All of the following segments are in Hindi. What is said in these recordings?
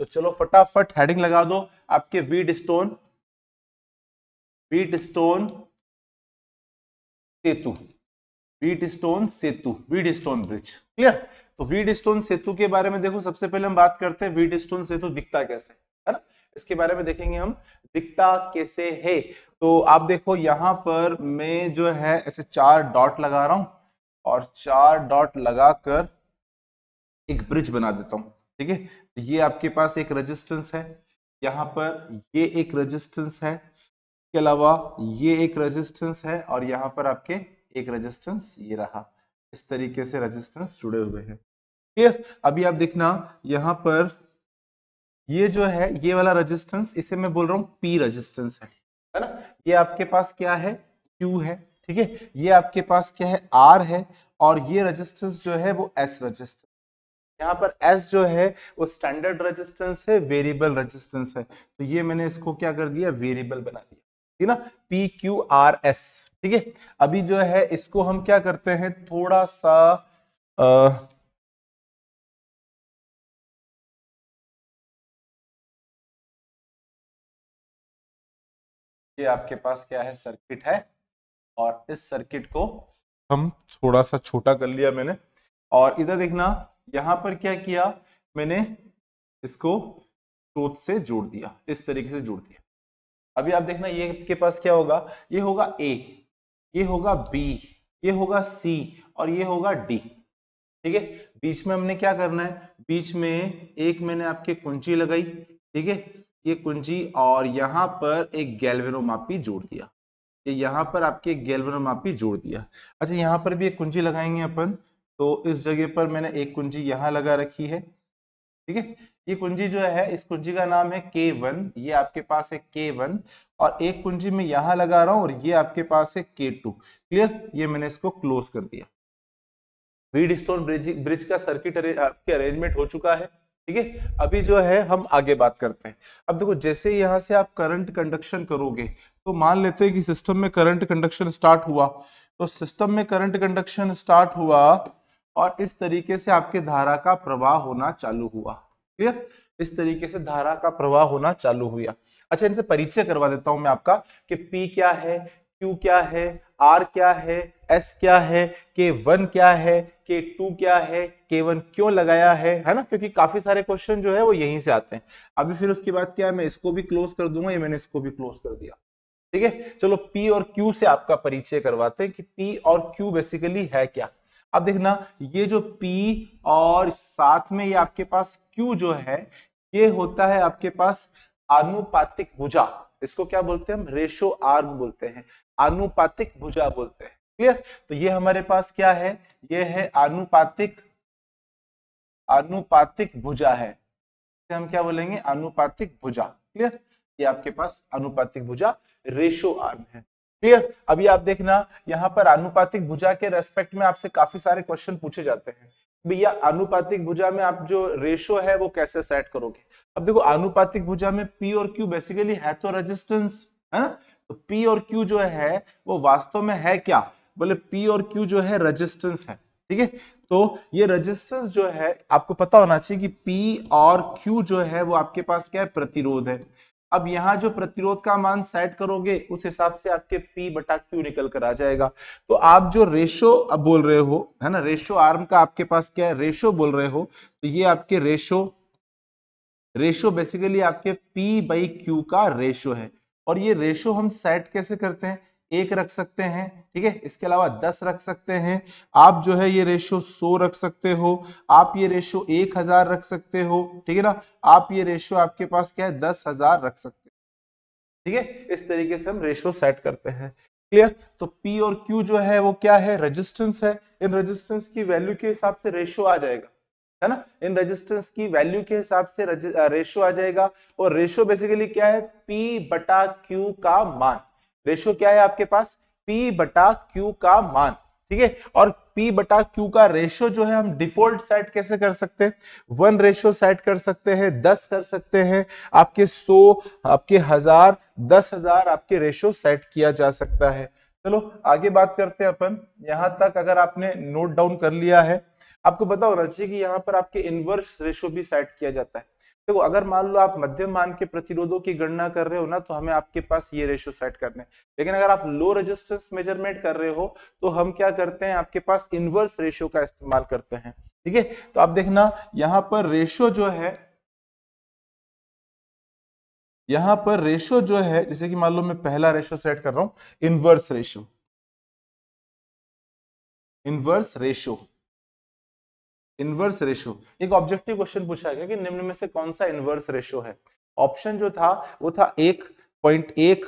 तो चलो फटाफट हेडिंग लगा दो आपके वीड स्टोन वीट स्टोन सेतु वीट स्टोन सेतु वीड स्टोन ब्रिज क्लियर तो वीड स्टोन सेतु के बारे में देखो सबसे पहले हम बात करते हैं वीड स्टोन सेतु दिखता कैसे है ना इसके बारे में देखेंगे हम दिखता कैसे है तो आप देखो यहां पर मैं जो है ऐसे चार डॉट लगा रहा हूं और चार डॉट लगाकर एक ब्रिज बना देता हूं ठीक है तो ये आपके पास एक रजिस्टेंस है यहाँ पर ये एक रजिस्टेंस है इसके अलावा ये एक रजिस्टेंस है और यहाँ पर आपके एक रजिस्टेंस ये रहा इस तरीके से रजिस्टेंस जुड़े हुए हैं क्लियर अभी आप देखना यहाँ पर ये जो है ये वाला रजिस्टेंस इसे मैं बोल रहा हूँ पी रजिस्टेंस है है ना ये आपके पास क्या है क्यू है ठीक है ये आपके पास क्या है आर है और ये रजिस्टेंस जो है वो एस रजिस्टेंस यहाँ पर S जो है वो स्टैंडर्ड रेजिस्टेंस है वेरिएबल रेजिस्टेंस है तो ये मैंने इसको क्या कर दिया वेरिएबल बना दिया ठीक ना पी क्यू आर एस ठीक है अभी जो है इसको हम क्या करते हैं थोड़ा सा आ, ये आपके पास क्या है सर्किट है और इस सर्किट को हम थोड़ा सा छोटा कर लिया मैंने और इधर देखना यहां पर क्या किया मैंने इसको स्रोत से जोड़ दिया इस तरीके से जोड़ दिया अभी आप देखना ये के पास क्या होगा ये होगा ए ये होगा बी ये होगा सी और ये होगा डी ठीक है बीच में हमने क्या करना है बीच में एक मैंने आपके कुंजी लगाई ठीक है ये कुंजी और यहां पर एक गैल्वेनोमापी जोड़ दिया ये यहाँ पर आपके गैल्वेनोमापी जोड़ दिया अच्छा यहां पर भी एक कुंजी लगाएंगे अपन तो इस जगह पर मैंने एक कुंजी यहाँ लगा रखी है ठीक है ये कुंजी जो है इस कुंजी का नाम है के वन ये आपके पास है के वन और एक कुंजी मैं यहाँ लगा रहा हूँ और ये आपके पास है के टू क्लियर ये मैंने इसको क्लोज कर दिया वीड स्टोन ब्रिज ब्रिज का सर्किट आपके अरेंजमेंट हो चुका है ठीक है अभी जो है हम आगे बात करते हैं अब देखो जैसे यहाँ से आप करंट कंडक्शन करोगे तो मान लेते हैं कि सिस्टम में करंट कंडक्शन स्टार्ट हुआ तो सिस्टम में करंट कंडक्शन स्टार्ट हुआ और इस तरीके से आपके धारा का प्रवाह होना चालू हुआ क्लियर इस तरीके से धारा का प्रवाह होना चालू हुआ अच्छा इनसे परिचय करवा देता हूं मैं आपका कि P क्या है Q क्या है R क्या है S क्या है K1 क्या है K2 क्या है K1 क्यों लगाया है है ना क्योंकि काफी सारे क्वेश्चन जो है वो यहीं से आते हैं अभी फिर उसके बाद क्या है मैं इसको भी क्लोज कर दूंगा ये मैंने इसको भी क्लोज कर दिया ठीक है चलो P और Q से आपका परिचय करवाते हैं कि P और Q बेसिकली है क्या अब देखना ये जो P और साथ में ये आपके पास Q जो है ये होता है आपके पास आनुपातिक भुजा इसको क्या बोलते हैं हम रेशो आर्म बोलते हैं आनुपातिक भुजा बोलते हैं क्लियर तो ये हमारे पास क्या है ये है आनुपातिक अनुपातिक भुजा है इसे हम क्या बोलेंगे अनुपातिक भुजा क्लियर ये आपके पास अनुपातिक भुजा रेशो आर्म है है अभी आप देखना यहाँ पर अनुपातिक भुजा के रेस्पेक्ट में आपसे काफी सारे क्वेश्चन पूछे जाते हैं भैया अनुपातिक भुजा में आप जो रेशो है वो कैसे सेट करोगे अब देखो अनुपातिक भुजा में पी और क्यू बेसिकली है तो रेजिस्टेंस है तो पी और क्यू जो है वो वास्तव में है क्या बोले पी और क्यू जो है रेजिस्टेंस है ठीक है तो ये रेजिस्टेंस जो है आपको पता होना चाहिए कि पी और क्यू जो है वो आपके पास क्या है प्रतिरोध है अब यहाँ जो प्रतिरोध का मान सेट करोगे उस हिसाब से आपके P बटा Q निकल कर आ जाएगा तो आप जो रेशो अब बोल रहे हो है ना रेशो आर्म का आपके पास क्या है रेशो बोल रहे हो तो ये आपके रेशो रेशो बेसिकली आपके P बाई क्यू का रेशो है और ये रेशो हम सेट कैसे करते हैं एक रख सकते हैं ठीक है इसके अलावा दस रख सकते हैं आप जो है ये रेशो सो रख सकते हो आप ये रेशो एक हजार रख सकते हो ठीक है ना आप ये रेशो आपके पास क्या है दस हजार रख सकते ठीक है इस तरीके से हम रेशो सेट करते हैं क्लियर तो पी और क्यू जो है वो क्या है रजिस्टेंस है इन रजिस्टेंस की वैल्यू के हिसाब से रेशो आ जाएगा है ना इन रेजिस्टेंस की वैल्यू के हिसाब से रेशो आ जाएगा और रेशो बेसिकली क्या है पी बटा क्यू का मान रेशियो क्या है आपके पास पी बटा क्यू का मान ठीक है और पी बटा क्यू का रेशियो जो है हम डिफॉल्ट सेट कैसे कर सकते हैं वन रेशियो सेट कर सकते हैं दस कर सकते हैं आपके सो आपके हजार दस हजार आपके रेशियो सेट किया जा सकता है चलो आगे बात करते हैं अपन यहां तक अगर आपने नोट डाउन कर लिया है आपको पता होना चाहिए कि यहाँ पर आपके इनवर्स रेशियो भी सेट किया जाता है देखो तो अगर मान लो आप मध्यम मान के प्रतिरोधों की गणना कर रहे हो ना तो हमें आपके पास ये रेशियो सेट करने लेकिन अगर आप लो रेजिस्टेंस मेजरमेंट कर रहे हो तो हम क्या करते हैं आपके पास इनवर्स रेशियो का इस्तेमाल करते हैं ठीक है तो आप देखना यहां पर रेशियो जो है यहां पर रेशियो जो है जैसे कि मान लो मैं पहला रेशियो सेट कर रहा हूं inverse ratio inverse ratio inverse ratio एक ऑब्जेक्टिव क्वेश्चन पूछा गया कि निम्न में से कौन सा इनवर्स रेशो है ऑप्शन जो था वो था एक पॉइंट एक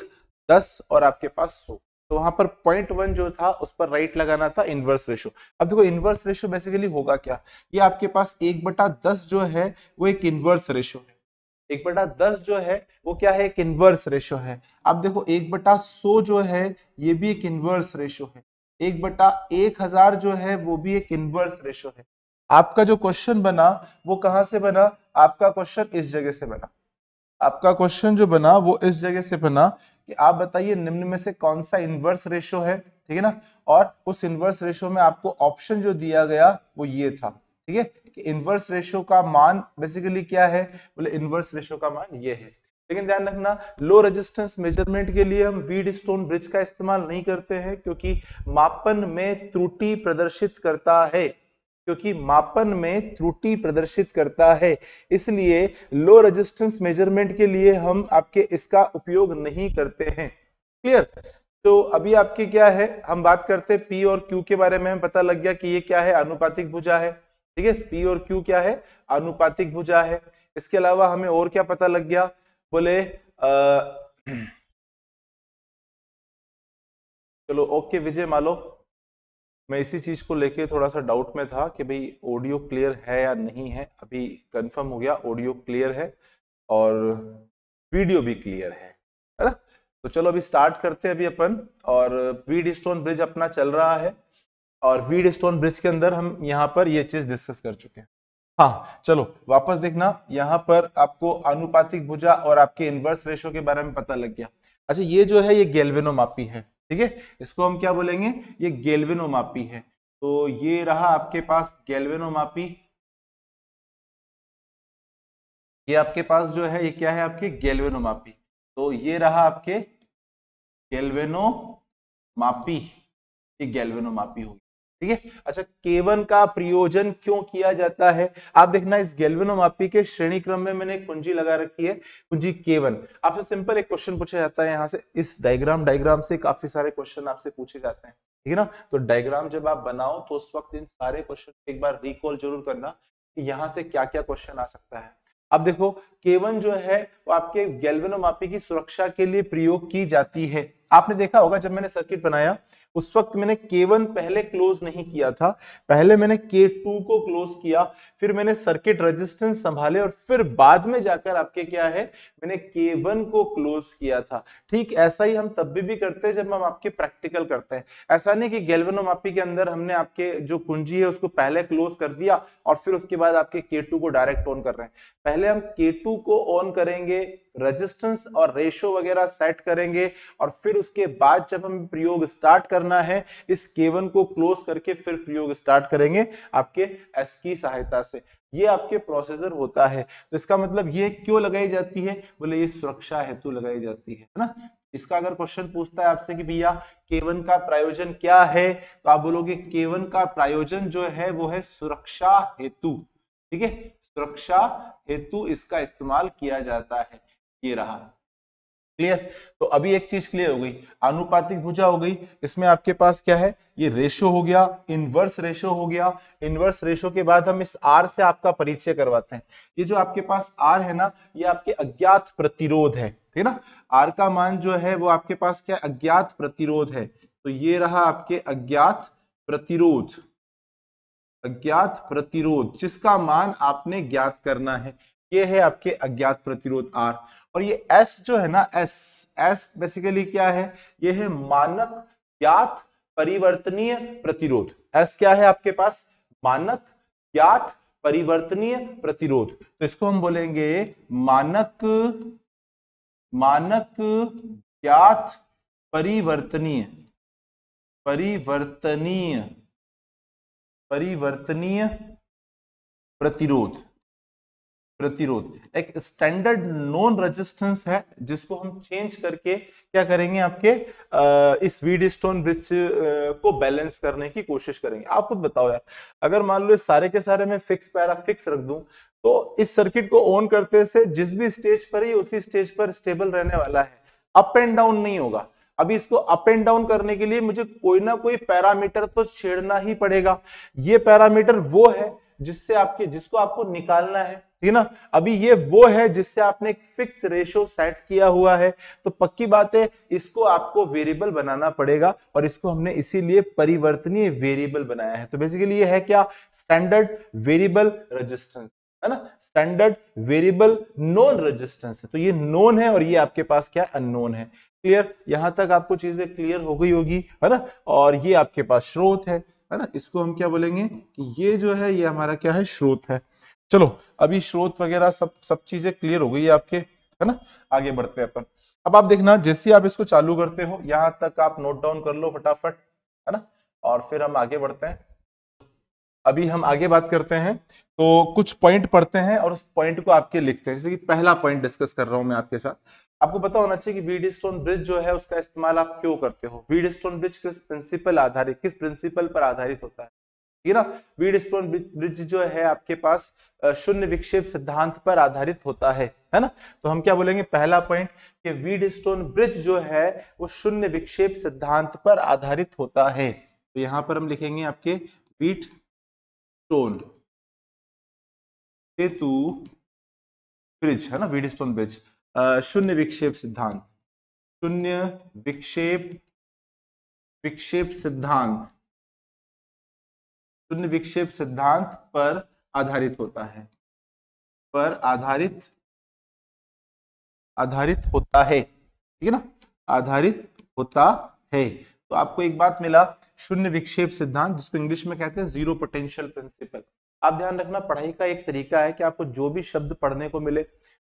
दस और आपके पास सौ तो वहां पर पॉइंट वन जो था उस पर राइट लगाना था इनवर्स रेशो अब देखो इनवर्स रेशो बेसिकली होगा क्या ये आपके पास एक बटा दस जो है वो एक इनवर्स रेशो है एक बटा दस जो है वो क्या है एक इनवर्स रेशो है अब देखो एक बटा सो जो है ये भी एक इनवर्स रेशो है एक बटा एक हजार जो है वो भी एक इनवर्स रेशो है आपका जो क्वेश्चन बना वो कहां से बना आपका क्वेश्चन इस जगह से बना आपका क्वेश्चन जो बना वो इस जगह से बना कि आप बताइए निम्न में से कौन सा इनवर्स रेशो है ठीक है ना और उस इनवर्स रेशो में आपको ऑप्शन जो दिया गया वो ये था ठीक है कि इनवर्स रेशो का मान बेसिकली क्या है बोले इनवर्स रेशो का मान ये है लेकिन ध्यान रखना लो रेजिस्टेंस मेजरमेंट के लिए हम वीड स्टोन ब्रिज का इस्तेमाल नहीं करते हैं क्योंकि मापन में त्रुटि प्रदर्शित करता है क्योंकि मापन में त्रुटि प्रदर्शित करता है इसलिए लो रेजिस्टेंस मेजरमेंट के लिए हम आपके इसका उपयोग नहीं करते हैं क्लियर तो अभी आपके क्या है हम बात करते हैं पी और क्यू के बारे में हमें पता लग गया कि ये क्या है अनुपातिक भुजा है ठीक है पी और क्यू क्या है अनुपातिक भुजा है इसके अलावा हमें और क्या पता लग गया बोले आ, चलो ओके विजय मालो मैं इसी चीज़ को लेके थोड़ा सा डाउट में था कि भाई ऑडियो क्लियर है या नहीं है अभी कंफर्म हो गया ऑडियो क्लियर है और वीडियो भी क्लियर है है ना तो चलो अभी स्टार्ट करते हैं अभी अपन और वीड स्टोन ब्रिज अपना चल रहा है और वीड स्टोन ब्रिज के अंदर हम यहाँ पर ये चीज़ डिस्कस कर चुके हैं हाँ चलो वापस देखना यहाँ पर आपको अनुपातिक भुजा और आपके इनवर्स रेशो के बारे में पता लग गया अच्छा ये जो है ये मापी है ठीक है इसको हम क्या बोलेंगे ये गेल्वेनोमापी है तो ये रहा आपके पास गेल्वेनोमापी ये आपके पास जो है ये क्या है आपके गेल्वेनोमापी तो ये रहा आपके मापी ये गेल्वेनोमापी होगी ठीक है अच्छा केवन का प्रयोजन क्यों किया जाता है आप देखना इस गैल्वेनोमापी के श्रेणी क्रम में मैंने कुंजी लगा रखी है कुंजी केवन आपसे सिंपल एक क्वेश्चन पूछा जाता है यहाँ से इस डायग्राम डायग्राम से काफी सारे क्वेश्चन आपसे पूछे जाते हैं ठीक है ना तो डायग्राम जब आप बनाओ तो उस वक्त इन सारे क्वेश्चन एक बार रिकॉल जरूर करना कि यहाँ से क्या क्या क्वेश्चन आ सकता है अब देखो केवन जो है वो आपके गैल्वेनोमापी की सुरक्षा के लिए प्रयोग की जाती है आपने देखा होगा जब मैंने सर्किट बनाया उस वक्त मैंने K1 पहले क्लोज नहीं किया था पहले मैंने K2 को क्लोज किया फिर मैंने सर्किट रेजिस्टेंस संभाले और फिर बाद में जाकर आपके क्या है मैंने K1 को क्लोज किया था ठीक ऐसा ही हम तब भी, भी करते हैं जब हम आपके प्रैक्टिकल करते हैं ऐसा नहीं कि गेलवनोमापी के अंदर हमने आपके जो कुंजी है उसको पहले क्लोज कर दिया और फिर उसके बाद आपके के को डायरेक्ट ऑन कर रहे हैं पहले हम के को ऑन करेंगे रेजिस्टेंस और रेशो वगैरह सेट करेंगे और फिर उसके बाद जब हम प्रयोग स्टार्ट कर करना है इस K1 को क्लोज करके फिर प्रयोग स्टार्ट करेंगे आपके एस की सहायता से ये आपके प्रोसेसर होता है तो इसका मतलब ये क्यों लगाई जाती है बोले ये सुरक्षा हेतु लगाई जाती है ना इसका अगर क्वेश्चन पूछता है आपसे कि भैया केवन का प्रायोजन क्या है तो आप बोलोगे केवन का प्रायोजन जो है वो है सुरक्षा हेतु ठीक है सुरक्षा हेतु इसका इस्तेमाल किया जाता है ये रहा क्लियर तो अभी एक चीज क्लियर हो गई अनुपातिक भुजा हो गई इसमें आपके पास क्या है ये रेशो हो गया इनवर्स रेशो हो गया इनवर्स रेशो के बाद हम इस आर से आपका परिचय करवाते हैं ये जो आपके पास आर है ना ये आपके अज्ञात प्रतिरोध है ठीक ना आर का मान जो है वो आपके पास क्या अज्ञात प्रतिरोध है तो ये रहा आपके अज्ञात प्रतिरोध अज्ञात प्रतिरोध जिसका मान आपने ज्ञात करना है ये है आपके अज्ञात प्रतिरोध आर और ये एस जो है ना एस एस बेसिकली क्या है ये है मानक ज्ञात परिवर्तनीय प्रतिरोध एस क्या है आपके पास मानक ज्ञात परिवर्तनीय प्रतिरोध तो इसको हम बोलेंगे मानक मानक ज्ञात परिवर्तनीय परिवर्तनीय परिवर्तनीय प्रतिरोध प्रतिरोध एक स्टैंडर्ड नॉन रेजिस्टेंस है जिसको हम चेंज करके क्या करेंगे आपके आ, इस वीड स्टोन ब्रिज को बैलेंस करने की कोशिश करेंगे आप खुद बताओ यार अगर मान लो सारे के सारे मैं फिक्स पैरा फिक्स रख दूं तो इस सर्किट को ऑन करते से जिस भी स्टेज पर ही उसी स्टेज पर स्टेबल रहने वाला है अप एंड डाउन नहीं होगा अभी इसको अप एंड डाउन करने के लिए मुझे कोई ना कोई पैरामीटर तो छेड़ना ही पड़ेगा ये पैरामीटर वो है जिससे आपके जिसको आपको निकालना है ठीक है ना अभी ये वो है जिससे आपने एक फिक्स रेशो सेट किया हुआ है तो पक्की बात है इसको आपको वेरिएबल बनाना पड़ेगा और इसको हमने इसीलिए परिवर्तनीय वेरिएबल बनाया है तो बेसिकली ये है क्या स्टैंडर्ड वेरिएबल रेजिस्टेंस है ना स्टैंडर्ड वेरिएबल नॉन रेजिस्टेंस है तो ये नोन है और ये आपके पास क्या अननोन है क्लियर यहां तक आपको चीजें क्लियर हो गई होगी है ना और ये आपके पास स्रोत है है ना इसको हम क्या बोलेंगे कि ये जो है ये हमारा क्या है स्रोत है चलो अभी स्रोत वगैरह सब सब चीजें क्लियर हो गई है आपके है ना आगे बढ़ते हैं अपन अब आप देखना जैसे आप इसको चालू करते हो यहां तक आप नोट डाउन कर लो फटाफट है ना और फिर हम आगे बढ़ते हैं अभी हम आगे बात करते हैं तो कुछ पॉइंट पढ़ते हैं और उस पॉइंट को आपके लिखते हैं जैसे कि पहला पॉइंट डिस्कस कर रहा हूं मैं आपके साथ आपको पता होना चाहिए कि वीड स्टोन ब्रिज जो है उसका इस्तेमाल आप क्यों करते हो वीड स्टोन ब्रिज किस प्रिंसिपल आधारित किस प्रिंसिपल पर आधारित होता है ठीक है ना वीड स्टोन ब्रिज जो है आपके पास शून्य विक्षेप सिद्धांत पर आधारित होता है है ना तो हम क्या बोलेंगे पहला पॉइंट कि वीड स्टोन ब्रिज जो है वो शून्य विक्षेप सिद्धांत पर आधारित होता है तो यहां पर हम लिखेंगे आपके वीट स्टोन सेतु ब्रिज है ना वीड स्टोन ब्रिज शून्य विक्षेप सिद्धांत शून्य विक्षेप विक्षेप सिद्धांत शून्य विक्षेप सिद्धांत पर आधारित होता है पर आधारित आधारित होता है ठीक है ना आधारित होता है तो आपको एक बात मिला शून्य विक्षेप सिद्धांत जिसको इंग्लिश में कहते हैं जीरो पोटेंशियल प्रिंसिपल आप ध्यान रखना पढ़ाई का एक तरीका है कि आपको जो भी शब्द पढ़ने को मिले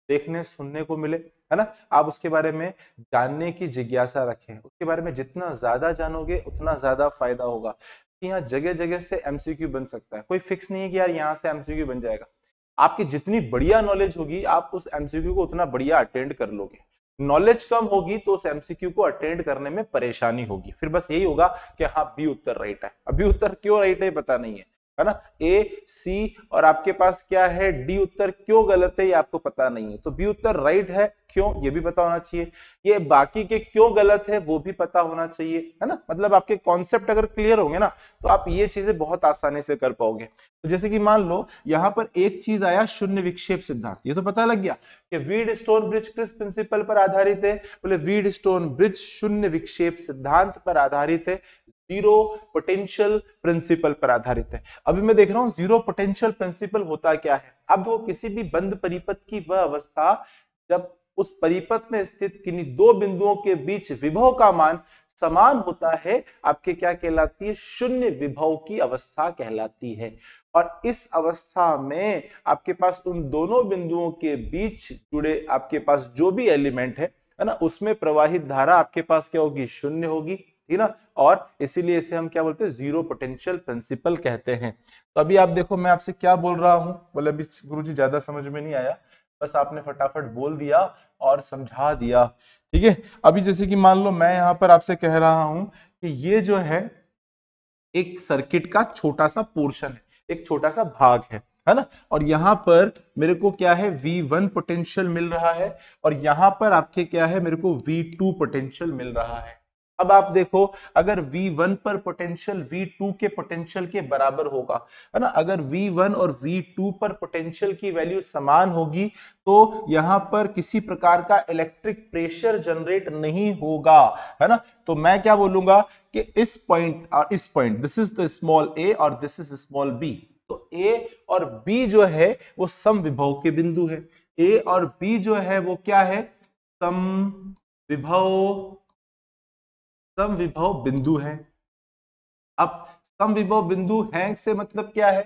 देखने सुनने को मिले है ना आप उसके बारे में जानने की जिज्ञासा रखें उसके बारे में जितना ज्यादा जानोगे उतना ज्यादा फायदा होगा यहाँ जगह जगह से एमसीक्यू बन सकता है कोई फिक्स नहीं है कि यार यहाँ से एमसीक्यू बन जाएगा आपकी जितनी बढ़िया नॉलेज होगी आप उस एमसीक्यू को उतना बढ़िया अटेंड कर लोगे नॉलेज कम होगी तो उस एमसीक्यू को अटेंड करने में परेशानी होगी फिर बस यही होगा कि हाँ बी उत्तर राइट है अभी उत्तर क्यों राइट है पता नहीं है है ना ए सी और आपके पास क्या है डी उत्तर क्यों गलत है ये आपको पता नहीं है तो बी उत्तर राइट है क्यों ये भी पता होना चाहिए ये बाकी के क्यों गलत है वो भी पता होना चाहिए है ना मतलब आपके कॉन्सेप्ट अगर क्लियर होंगे ना तो आप ये चीजें बहुत आसानी से कर पाओगे तो जैसे कि मान लो यहाँ पर एक चीज आया शून्य विक्षेप सिद्धांत ये तो पता लग गया कि वीड स्टोन ब्रिज किस प्रिंसिपल पर आधारित है बोले वीड स्टोन ब्रिज शून्य विक्षेप सिद्धांत पर आधारित है जीरो पोटेंशियल प्रिंसिपल पर आधारित है अभी मैं देख रहा हूं जीरो पोटेंशियल प्रिंसिपल होता क्या है अब वो किसी भी बंद परिपथ की वह अवस्था जब उस परिपथ में स्थित किन्हीं दो बिंदुओं के बीच विभव का मान समान होता है आपके क्या कहलाती है शून्य विभव की अवस्था कहलाती है और इस अवस्था में आपके पास उन दोनों बिंदुओं के बीच जुड़े आपके पास जो भी एलिमेंट है ना उसमें प्रवाहित धारा आपके पास क्या होगी शून्य होगी थी ना और इसीलिए इसे हम क्या बोलते हैं जीरो पोटेंशियल प्रिंसिपल कहते हैं तो अभी आप देखो मैं आपसे क्या बोल रहा हूँ बोले अभी गुरु जी ज्यादा समझ में नहीं आया बस आपने फटाफट बोल दिया और समझा दिया ठीक है अभी जैसे कि मान लो मैं यहाँ पर आपसे कह रहा हूं कि ये जो है एक सर्किट का छोटा सा पोर्शन है एक छोटा सा भाग है है ना और यहाँ पर मेरे को क्या है V1 पोटेंशियल मिल रहा है और यहाँ पर आपके क्या है मेरे को V2 पोटेंशियल मिल रहा है अब आप देखो अगर V1 पर पोटेंशियल V2 के पोटेंशियल के बराबर होगा है ना अगर V1 और V2 पर पोटेंशियल की वैल्यू समान होगी तो यहां पर किसी प्रकार का इलेक्ट्रिक प्रेशर जनरेट नहीं होगा है ना तो मैं क्या बोलूंगा कि इस पॉइंट और इस point this is the small a और दिस इज स्मॉल बी तो ए और बी जो है वो सम विभव के बिंदु है ए और बी जो है वो क्या है सम विभव सम विभव बिंदु है अब सम विभव बिंदु है से मतलब क्या है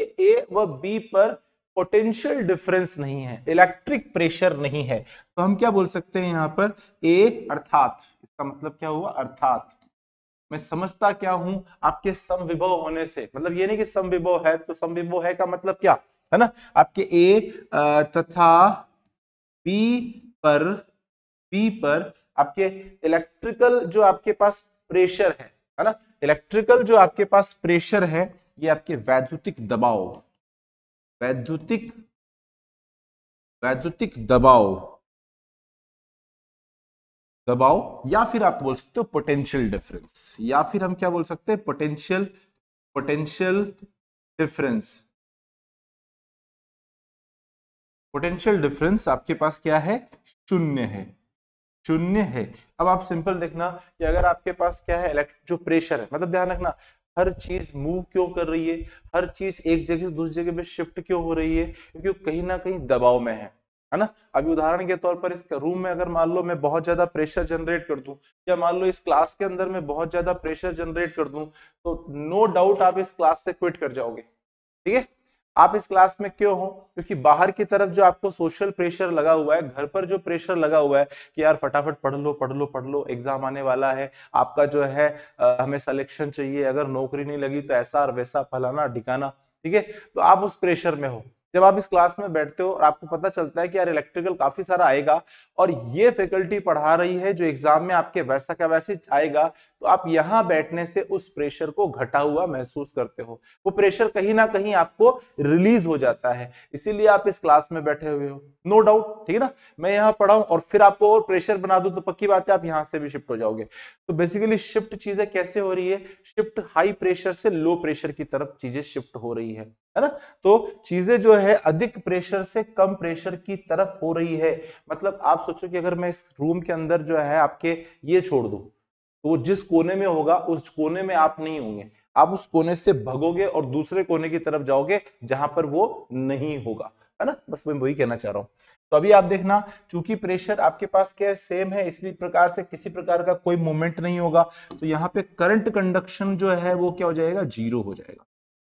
कि ए व बी पर पोटेंशियल डिफरेंस नहीं है इलेक्ट्रिक प्रेशर नहीं है तो हम क्या बोल सकते हैं यहाँ पर ए अर्थात इसका मतलब क्या हुआ अर्थात मैं समझता क्या हूं आपके समविभव होने से मतलब ये नहीं कि समविभव है तो समविभव है का मतलब क्या है ना आपके ए तथा बी पर बी पर आपके इलेक्ट्रिकल जो आपके पास प्रेशर है है ना इलेक्ट्रिकल जो आपके पास प्रेशर है ये आपके वैद्युतिक दबाव वैद्युतिक वैद्युतिक दबाव दबाव या फिर आप बोल सकते हो पोटेंशियल डिफरेंस या फिर हम क्या बोल सकते हैं potential potential difference potential difference आपके पास क्या है शून्य है शून्य है अब आप सिंपल देखना कि अगर आपके पास क्या है इलेक्ट्रिक जो प्रेशर है मतलब ध्यान रखना हर चीज मूव क्यों कर रही है हर चीज एक जगह से दूसरी जगह पे शिफ्ट क्यों हो रही है क्योंकि कहीं ना कहीं दबाव में है है ना अभी उदाहरण के तौर पर इस रूम में अगर मान लो मैं बहुत ज्यादा प्रेशर जनरेट कर दूं या मान लो इस क्लास के अंदर मैं बहुत ज्यादा प्रेशर जनरेट कर दूं तो नो डाउट आप इस क्लास से क्विट कर जाओगे ठीक है आप इस क्लास में क्यों हो क्योंकि बाहर की तरफ जो आपको सोशल प्रेशर लगा हुआ है घर पर जो प्रेशर लगा हुआ है कि यार फटाफट पढ़ लो पढ़ लो पढ़ लो एग्जाम आने वाला है आपका जो है आ, हमें सिलेक्शन चाहिए अगर नौकरी नहीं लगी तो ऐसा और वैसा फलाना ढिकाना ठीक है तो आप उस प्रेशर में हो जब आप इस क्लास में बैठते हो और आपको पता चलता है कि यार इलेक्ट्रिकल काफी सारा आएगा और ये फैकल्टी पढ़ा रही है जो एग्जाम में आपके वैसा का वैसे आएगा तो आप यहाँ बैठने से उस प्रेशर को घटा हुआ महसूस करते हो वो प्रेशर कहीं ना कहीं आपको रिलीज हो जाता है इसीलिए आप इस क्लास में बैठे हुए हो नो डाउट ठीक है ना मैं यहाँ पढ़ाऊँ और फिर आपको और प्रेशर बना दू तो पक्की बात है आप यहाँ से भी शिफ्ट हो जाओगे तो बेसिकली शिफ्ट चीजें कैसे हो रही है शिफ्ट हाई प्रेशर से लो प्रेशर की तरफ चीजें शिफ्ट हो रही है है ना तो चीजें जो है अधिक प्रेशर से कम प्रेशर की तरफ हो रही है मतलब आप सोचो कि अगर मैं इस रूम के अंदर जो है आपके ये छोड़ दू तो जिस कोने में होगा उस कोने में आप नहीं होंगे आप उस कोने से भगोगे और दूसरे कोने की तरफ जाओगे जहां पर वो नहीं होगा है ना बस मैं वही कहना चाह रहा हूँ तो अभी आप देखना चूंकि प्रेशर आपके पास क्या है सेम है इसलिए प्रकार से किसी प्रकार का कोई मूवमेंट नहीं होगा तो यहाँ पे करंट कंडक्शन जो है वो क्या हो जाएगा जीरो हो जाएगा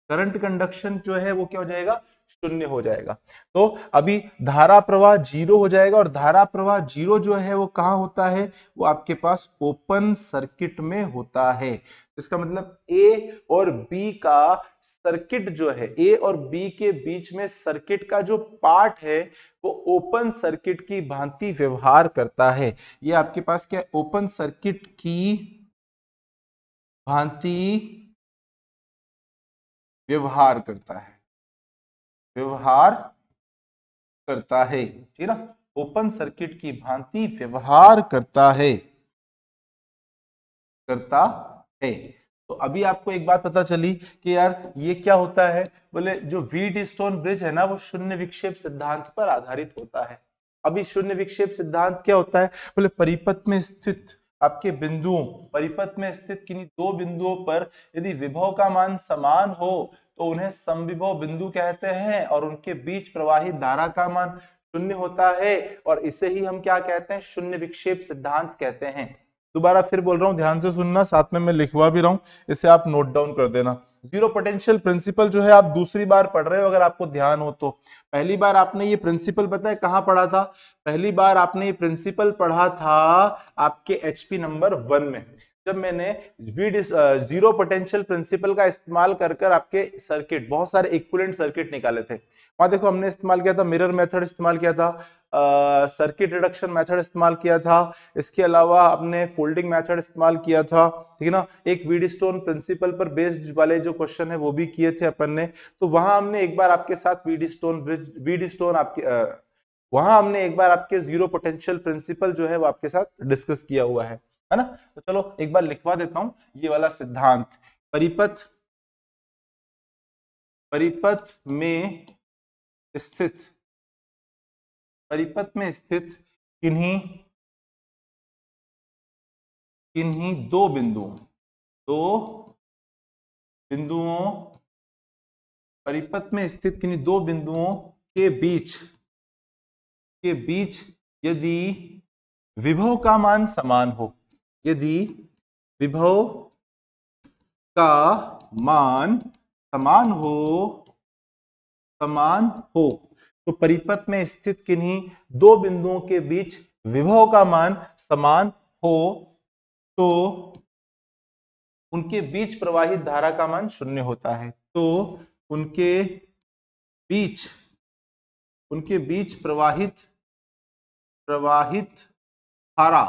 करंट कंडक्शन जो है वो क्या हो जाएगा शून्य हो जाएगा तो अभी धारा प्रवाह जीरो हो जाएगा और धारा प्रवाह जीरो जो है वो कहा होता है वो आपके पास ओपन सर्किट में होता है इसका मतलब ए और बी का सर्किट जो है ए और बी के बीच में सर्किट का जो पार्ट है वो ओपन सर्किट की भांति व्यवहार करता है ये आपके पास क्या ओपन सर्किट की भांति व्यवहार करता है व्यवहार करता है ठीक ना ओपन सर्किट की भांति व्यवहार करता है करता है तो अभी आपको एक बात पता चली कि यार ये क्या होता है बोले जो वीड स्टोन ब्रिज है ना वो शून्य विक्षेप सिद्धांत पर आधारित होता है अभी शून्य विक्षेप सिद्धांत क्या होता है बोले परिपथ में स्थित आपके बिंदुओं परिपथ में स्थित किन्हीं दो बिंदुओं पर यदि विभव का मान समान हो तो उन्हें समविभव बिंदु कहते हैं और उनके बीच प्रवाहित धारा का मान शून्य होता है और इसे ही हम क्या कहते हैं शून्य विक्षेप सिद्धांत कहते हैं दोबारा फिर बोल रहा हूँ ध्यान से सुनना साथ में मैं लिखवा भी रहा हूँ इसे आप नोट डाउन कर देना जीरो पोटेंशियल प्रिंसिपल जो है आप दूसरी बार पढ़ रहे हो अगर आपको ध्यान हो तो पहली बार आपने ये प्रिंसिपल पता है कहाँ पढ़ा था पहली बार आपने ये प्रिंसिपल पढ़ा था आपके एचपी नंबर वन में जब मैंने जीरो पोटेंशियल प्रिंसिपल का इस्तेमाल कर कर आपके सर्किट बहुत सारे इक्वलेंट सर्किट निकाले थे वहां देखो हमने इस्तेमाल किया था मिरर मेथड इस्तेमाल किया था सर्किट रिडक्शन मेथड इस्तेमाल किया था इसके अलावा हमने फोल्डिंग मेथड इस्तेमाल किया था ठीक है ना एक वीडस्टोन प्रिंसिपल पर बेस्ड वाले जो क्वेश्चन है वो भी किए थे अपन ने तो वहां हमने एक बार आपके साथ वीडस्टोन वीडस्टोन आपके uh, वहां हमने एक बार आपके जीरो पोटेंशियल प्रिंसिपल जो है वो आपके साथ डिस्कस किया हुआ है है ना तो चलो एक बार लिखवा देता हूं ये वाला सिद्धांत परिपथ परिपथ में स्थित परिपथ में स्थित किन्हीं किन्हीं दो बिंदुओं दो बिंदुओं परिपथ में स्थित किन्हीं दो बिंदुओं के बीच के बीच यदि विभव का मान समान हो यदि विभव का मान समान हो समान हो तो परिपथ में स्थित किन्हीं दो बिंदुओं के बीच विभव का मान समान हो तो उनके बीच प्रवाहित धारा का मान शून्य होता है तो उनके बीच उनके बीच प्रवाहित प्रवाहित धारा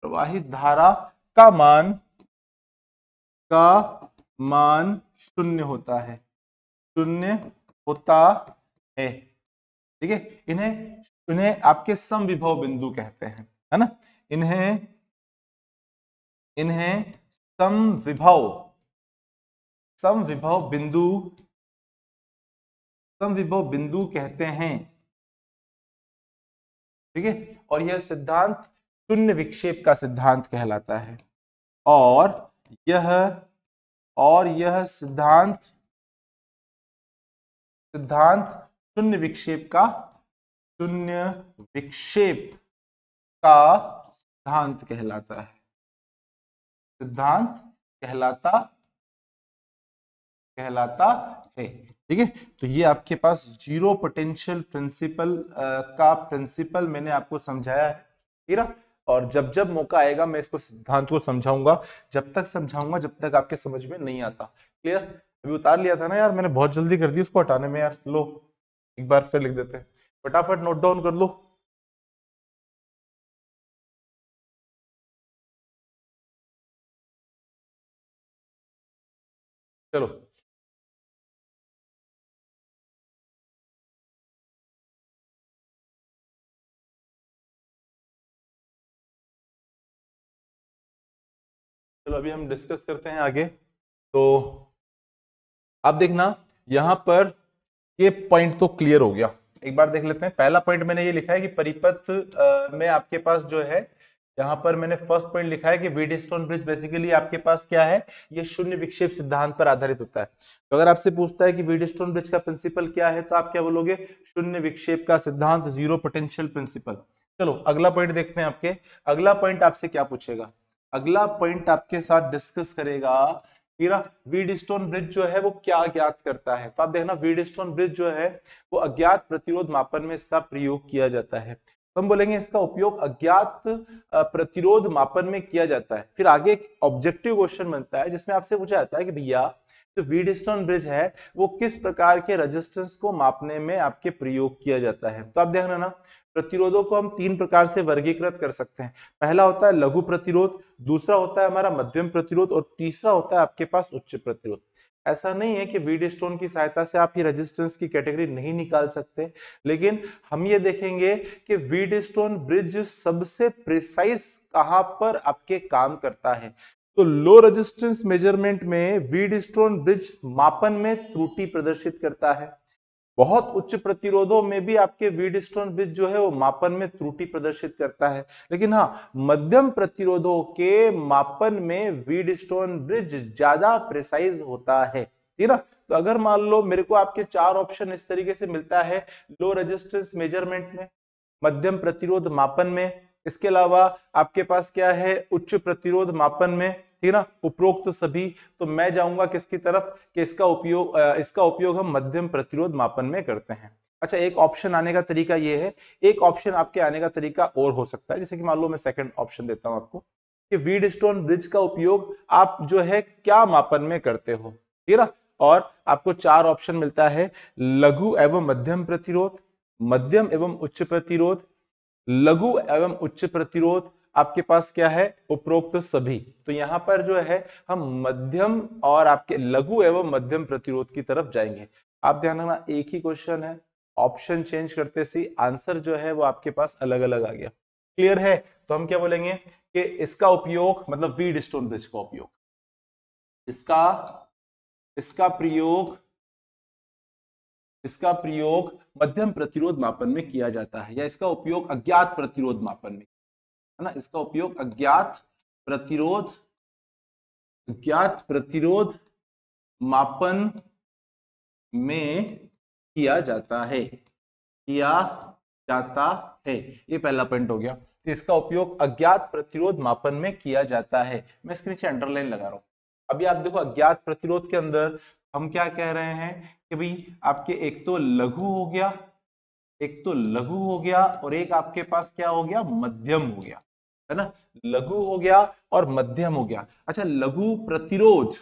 प्रवाहित धारा का मान का मान शून्य होता है शून्य होता है ठीक है इन्हें इन्हें आपके सम विभव बिंदु कहते हैं है ना इन्हें इन्हें सम विभव सम विभव बिंदु सम विभव बिंदु कहते हैं ठीक है और यह सिद्धांत शून्य विक्षेप का सिद्धांत कहलाता है और यह और यह सिद्धांत सिद्धांत शून्य विक्षेप का शून्य विक्षेप का सिद्धांत कहलाता है सिद्धांत कहलाता कहलाता है ठीक है तो ये आपके पास जीरो पोटेंशियल प्रिंसिपल का प्रिंसिपल मैंने आपको समझाया है ठीक है और जब जब मौका आएगा मैं इसको सिद्धांत को समझाऊंगा जब तक समझाऊंगा जब तक आपके समझ में नहीं आता क्लियर अभी उतार लिया था ना यार मैंने बहुत जल्दी कर दी उसको हटाने में यार लो एक बार फिर लिख देते हैं फटाफट नोट डाउन कर लो चलो अभी हम डिस्कस करते हैं आगे तो आप देखना यहां पर ये पॉइंट तो क्लियर हो गया एक बार देख लेते हैं पहला पॉइंट मैंने ये लिखा है कि परिपथ में आपके पास जो है यहां पर मैंने फर्स्ट पॉइंट लिखा है कि स्टोन ब्रिज बेसिकली आपके पास क्या है ये शून्य विक्षेप सिद्धांत पर आधारित होता है तो अगर आपसे पूछता है कि स्टोन ब्रिज का प्रिंसिपल क्या है तो आप क्या बोलोगे शून्य विक्षेप का सिद्धांत जीरो पोटेंशियल प्रिंसिपल चलो अगला पॉइंट देखते हैं आपके अगला पॉइंट आपसे क्या पूछेगा अगला पॉइंट आपके साथ डिस्कस करेगा वीडस्टोन ब्रिज जो है वो क्या अज्ञात करता है तो आप देखना वीडस्टोन ब्रिज जो है वो अज्ञात प्रतिरोध मापन में इसका प्रयोग किया जाता है तो हम बोलेंगे इसका उपयोग अज्ञात प्रतिरोध मापन में किया जाता है फिर आगे एक ऑब्जेक्टिव क्वेश्चन बनता है जिसमें आपसे पूछा जाता है कि भैया जो वीडस्टोन ब्रिज है वो किस प्रकार के रजिस्टेंस को मापने में आपके प्रयोग किया जाता है तो आप देखना ना प्रतिरोधों को हम तीन प्रकार से वर्गीकृत कर सकते हैं पहला होता है लघु प्रतिरोध दूसरा होता है हमारा मध्यम प्रतिरोध और तीसरा होता है आपके पास उच्च प्रतिरोध ऐसा नहीं है कि वीड स्टोन की सहायता से आप ये रेजिस्टेंस की कैटेगरी नहीं निकाल सकते लेकिन हम ये देखेंगे कि वीड स्टोन ब्रिज सबसे प्रिसाइस कहाँ पर आपके काम करता है तो लो रेजिस्टेंस मेजरमेंट में वीड स्टोन ब्रिज मापन में त्रुटि प्रदर्शित करता है बहुत उच्च प्रतिरोधों में भी आपके वीडस्टोन ब्रिज जो है वो मापन में त्रुटि प्रदर्शित करता है लेकिन हाँ मध्यम प्रतिरोधों के मापन में वीडस्टोन ब्रिज ज्यादा प्रिसाइज होता है ठीक ना तो अगर मान लो मेरे को आपके चार ऑप्शन इस तरीके से मिलता है लो रेजिस्टेंस मेजरमेंट में मध्यम प्रतिरोध मापन में इसके अलावा आपके पास क्या है उच्च प्रतिरोध मापन में ठीक है ना उपरोक्त तो सभी तो मैं जाऊंगा किसकी तरफ कि इसका उपयोग इसका उपयोग हम मध्यम प्रतिरोध मापन में करते हैं अच्छा एक ऑप्शन आने का तरीका ये है एक ऑप्शन आपके आने का तरीका और हो सकता है जैसे कि मान लो मैं सेकंड ऑप्शन देता हूं आपको कि वीड स्टोन ब्रिज का उपयोग आप जो है क्या मापन में करते हो ठीक है ना और आपको चार ऑप्शन मिलता है लघु एवं मध्यम प्रतिरोध मध्यम एवं उच्च प्रतिरोध लघु एवं उच्च प्रतिरोध आपके पास क्या है उपरोक्त सभी तो यहां पर जो है हम मध्यम और आपके लघु एवं मध्यम प्रतिरोध की तरफ जाएंगे आप ध्यान रखना एक ही क्वेश्चन है ऑप्शन चेंज करते सी आंसर जो है वो आपके पास अलग अलग आ गया क्लियर है तो हम क्या बोलेंगे कि इसका उपयोग मतलब वीड स्टोन ब्रिज का उपयोग इसका इसका प्रयोग इसका प्रयोग मध्यम प्रतिरोध मापन में किया जाता है या इसका उपयोग अज्ञात प्रतिरोध मापन में है ना इसका उपयोग अज्ञात प्रतिरोध अज्ञात प्रतिरोध मापन में किया जाता है किया जाता है ये पहला पॉइंट हो गया तो इसका उपयोग अज्ञात प्रतिरोध मापन में किया जाता है मैं इसके नीचे अंडरलाइन लगा रहा हूं अभी आप देखो अज्ञात प्रतिरोध के अंदर हम क्या कह रहे हैं कि भाई आपके एक तो लघु हो गया एक तो लघु हो गया और एक आपके पास क्या हो गया मध्यम हो गया है ना लघु हो गया और मध्यम हो गया अच्छा लघु प्रतिरोध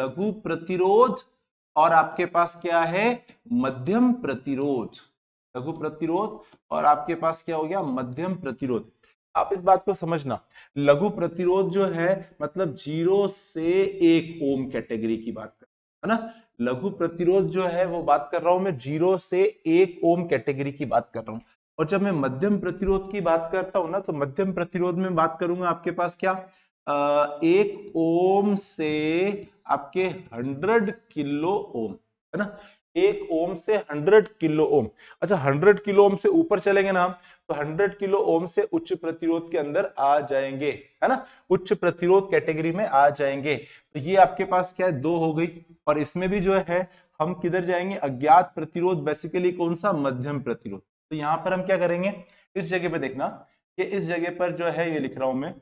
लघु प्रतिरोध और आपके पास क्या है मध्यम प्रतिरोध लघु प्रतिरोध और आपके पास क्या हो गया मध्यम प्रतिरोध आप इस बात को समझना लघु प्रतिरोध जो है मतलब जीरो से एक ओम कैटेगरी की बात कर है ना लघु प्रतिरोध जो है वो बात कर रहा हूं मैं जीरो से एक ओम कैटेगरी की बात कर रहा हूं और जब मैं मध्यम प्रतिरोध की बात करता हूं ना तो मध्यम प्रतिरोध में बात करूंगा आपके पास क्या आ, एक ओम से आपके हंड्रेड किलो ओम है ना एक ओम से हंड्रेड किलो ओम अच्छा हंड्रेड किलो ओम से ऊपर चलेंगे ना हम तो हंड्रेड किलो ओम से उच्च प्रतिरोध के अंदर आ जाएंगे है ना उच्च प्रतिरोध कैटेगरी में आ जाएंगे तो ये आपके पास क्या है दो हो गई और इसमें भी जो है हम किधर जाएंगे अज्ञात प्रतिरोध बेसिकली कौन सा मध्यम प्रतिरोध तो यहां पर हम क्या करेंगे इस जगह पे देखना कि इस जगह पर जो है ये लिख रहा हूं मैं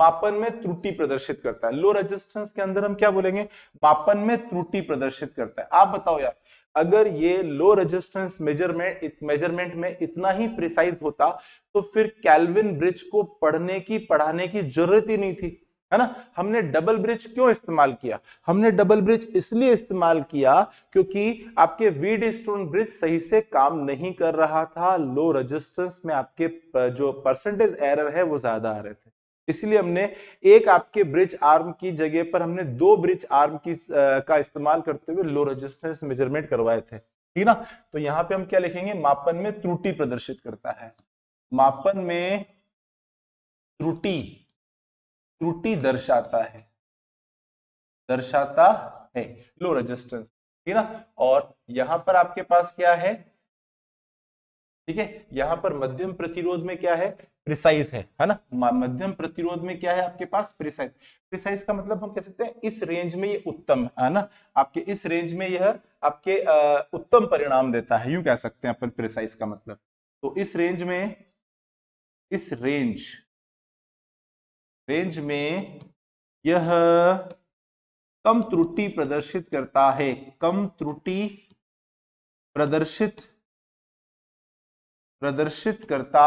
मापन में त्रुटि प्रदर्शित करता है लो रेजिस्टेंस के अंदर हम क्या बोलेंगे मापन में त्रुटि प्रदर्शित करता है आप बताओ यार अगर ये लो रेजिस्टेंस मेजरमेंट मेजरमेंट में इतना ही प्रिसाइज होता तो फिर कैल्विन ब्रिज को पढ़ने की पढ़ाने की जरूरत ही नहीं थी है ना हमने डबल ब्रिज क्यों इस्तेमाल किया हमने डबल ब्रिज इसलिए इस्तेमाल किया क्योंकि आपके वीड स्टोन ब्रिज सही से काम नहीं कर रहा था लो रेजिस्टेंस में आपके जो परसेंटेज एरर है वो ज्यादा आ रहे थे इसलिए हमने एक आपके ब्रिज आर्म की जगह पर हमने दो ब्रिज आर्म की का इस्तेमाल करते हुए लो रजिस्टेंस मेजरमेंट करवाए थे ठीक ना तो यहाँ पे हम क्या लिखेंगे मापन में त्रुटि प्रदर्शित करता है मापन में त्रुटि त्रुटि दर्शाता है दर्शाता है लो रेजिस्टेंस ठीक है ना और यहां पर आपके पास क्या है ठीक है यहां पर मध्यम प्रतिरोध में क्या है प्रिसाइज है है ना मध्यम प्रतिरोध में क्या है आपके पास प्रिसाइज प्रिसाइज का मतलब हम कह सकते हैं इस रेंज में ये उत्तम है ना आपके इस रेंज में यह आपके आ, उत्तम परिणाम देता है यूं कह सकते हैं अपन प्रिसाइज का मतलब तो इस रेंज में इस रेंज रेंज में यह कम त्रुटि प्रदर्शित करता है कम त्रुटि प्रदर्शित प्रदर्शित करता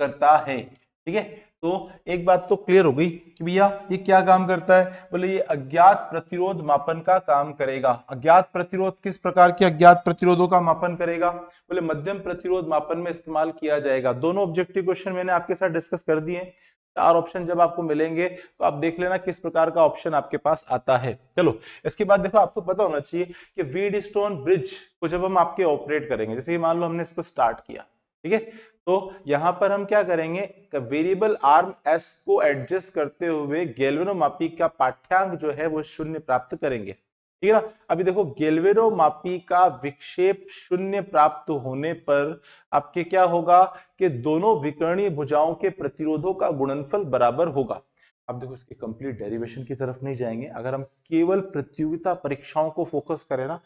करता है ठीक है तो एक बात तो क्लियर हो गई कि भैया ये क्या काम करता है बोले ये अज्ञात प्रतिरोध मापन का काम करेगा अज्ञात प्रतिरोध किस प्रकार के अज्ञात प्रतिरोधों का मापन करेगा बोले मध्यम प्रतिरोध मापन में इस्तेमाल किया जाएगा दोनों ऑब्जेक्टिव क्वेश्चन मैंने आपके साथ डिस्कस कर दिए चार ऑप्शन जब आपको मिलेंगे तो आप देख लेना किस प्रकार का ऑप्शन आपके पास आता है चलो इसके बाद देखो आपको पता होना चाहिए कि वीड स्टोन ब्रिज को जब हम आपके ऑपरेट करेंगे जैसे कि मान लो हमने इसको स्टार्ट किया ठीक है तो यहां पर हम क्या करेंगे वेरिएबल आर्म एस को एडजस्ट करते हुए गेलवेनोमापी का पाठ्यांक जो है वो शून्य प्राप्त करेंगे ठीक है ना अभी देखो गेलवेरो मापी का विक्षेप शून्य प्राप्त होने पर आपके क्या होगा कि दोनों विकर्णी भुजाओं के प्रतिरोधों का गुणनफल बराबर होगा अब देखो इसके कंप्लीट डेरिवेशन की तरफ नहीं जाएंगे अगर हम केवल प्रतियोगिता परीक्षाओं को फोकस करें ना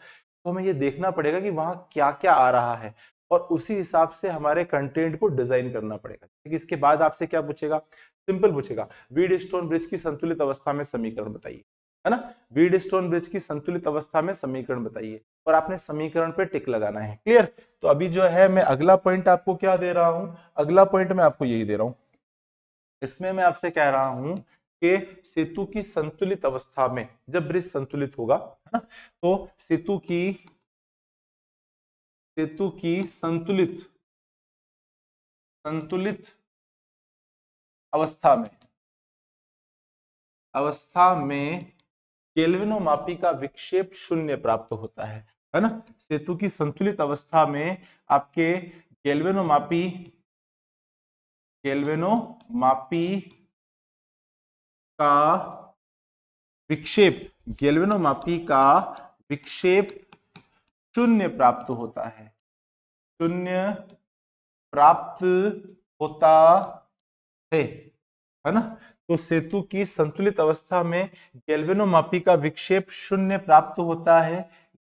तो हमें ये देखना पड़ेगा कि वहां क्या क्या आ रहा है और उसी हिसाब से हमारे कंटेंट को डिजाइन करना पड़ेगा इसके बाद आपसे क्या पूछेगा सिंपल पूछेगा वीड स्टोन ब्रिज की संतुलित अवस्था में समीकरण बताइए है ना वीड स्टोन ब्रिज की संतुलित अवस्था में समीकरण बताइए और आपने समीकरण पे टिक लगाना है क्लियर तो अभी जो है मैं अगला पॉइंट आपको क्या दे रहा हूं अगला पॉइंट मैं आपको यही दे रहा हूं इसमें मैं आपसे कह रहा हूं कि सेतु की संतुलित अवस्था में जब ब्रिज संतुलित होगा है ना तो सेतु की सेतु की संतुलित संतुलित अवस्था में अवस्था में केल्विनोमापी का विक्षेप शून्य प्राप्त होता है है ना सेतु की संतुलित अवस्था में आपके केल्वेनोमापी मापी का विक्षेप गेल्वेनोमापी का विक्षेप शून्य प्राप्त होता है शून्य प्राप्त होता है है ना तो सेतु की संतुलित अवस्था में गैल्वेनोमापी का विक्षेप शून्य प्राप्त होता है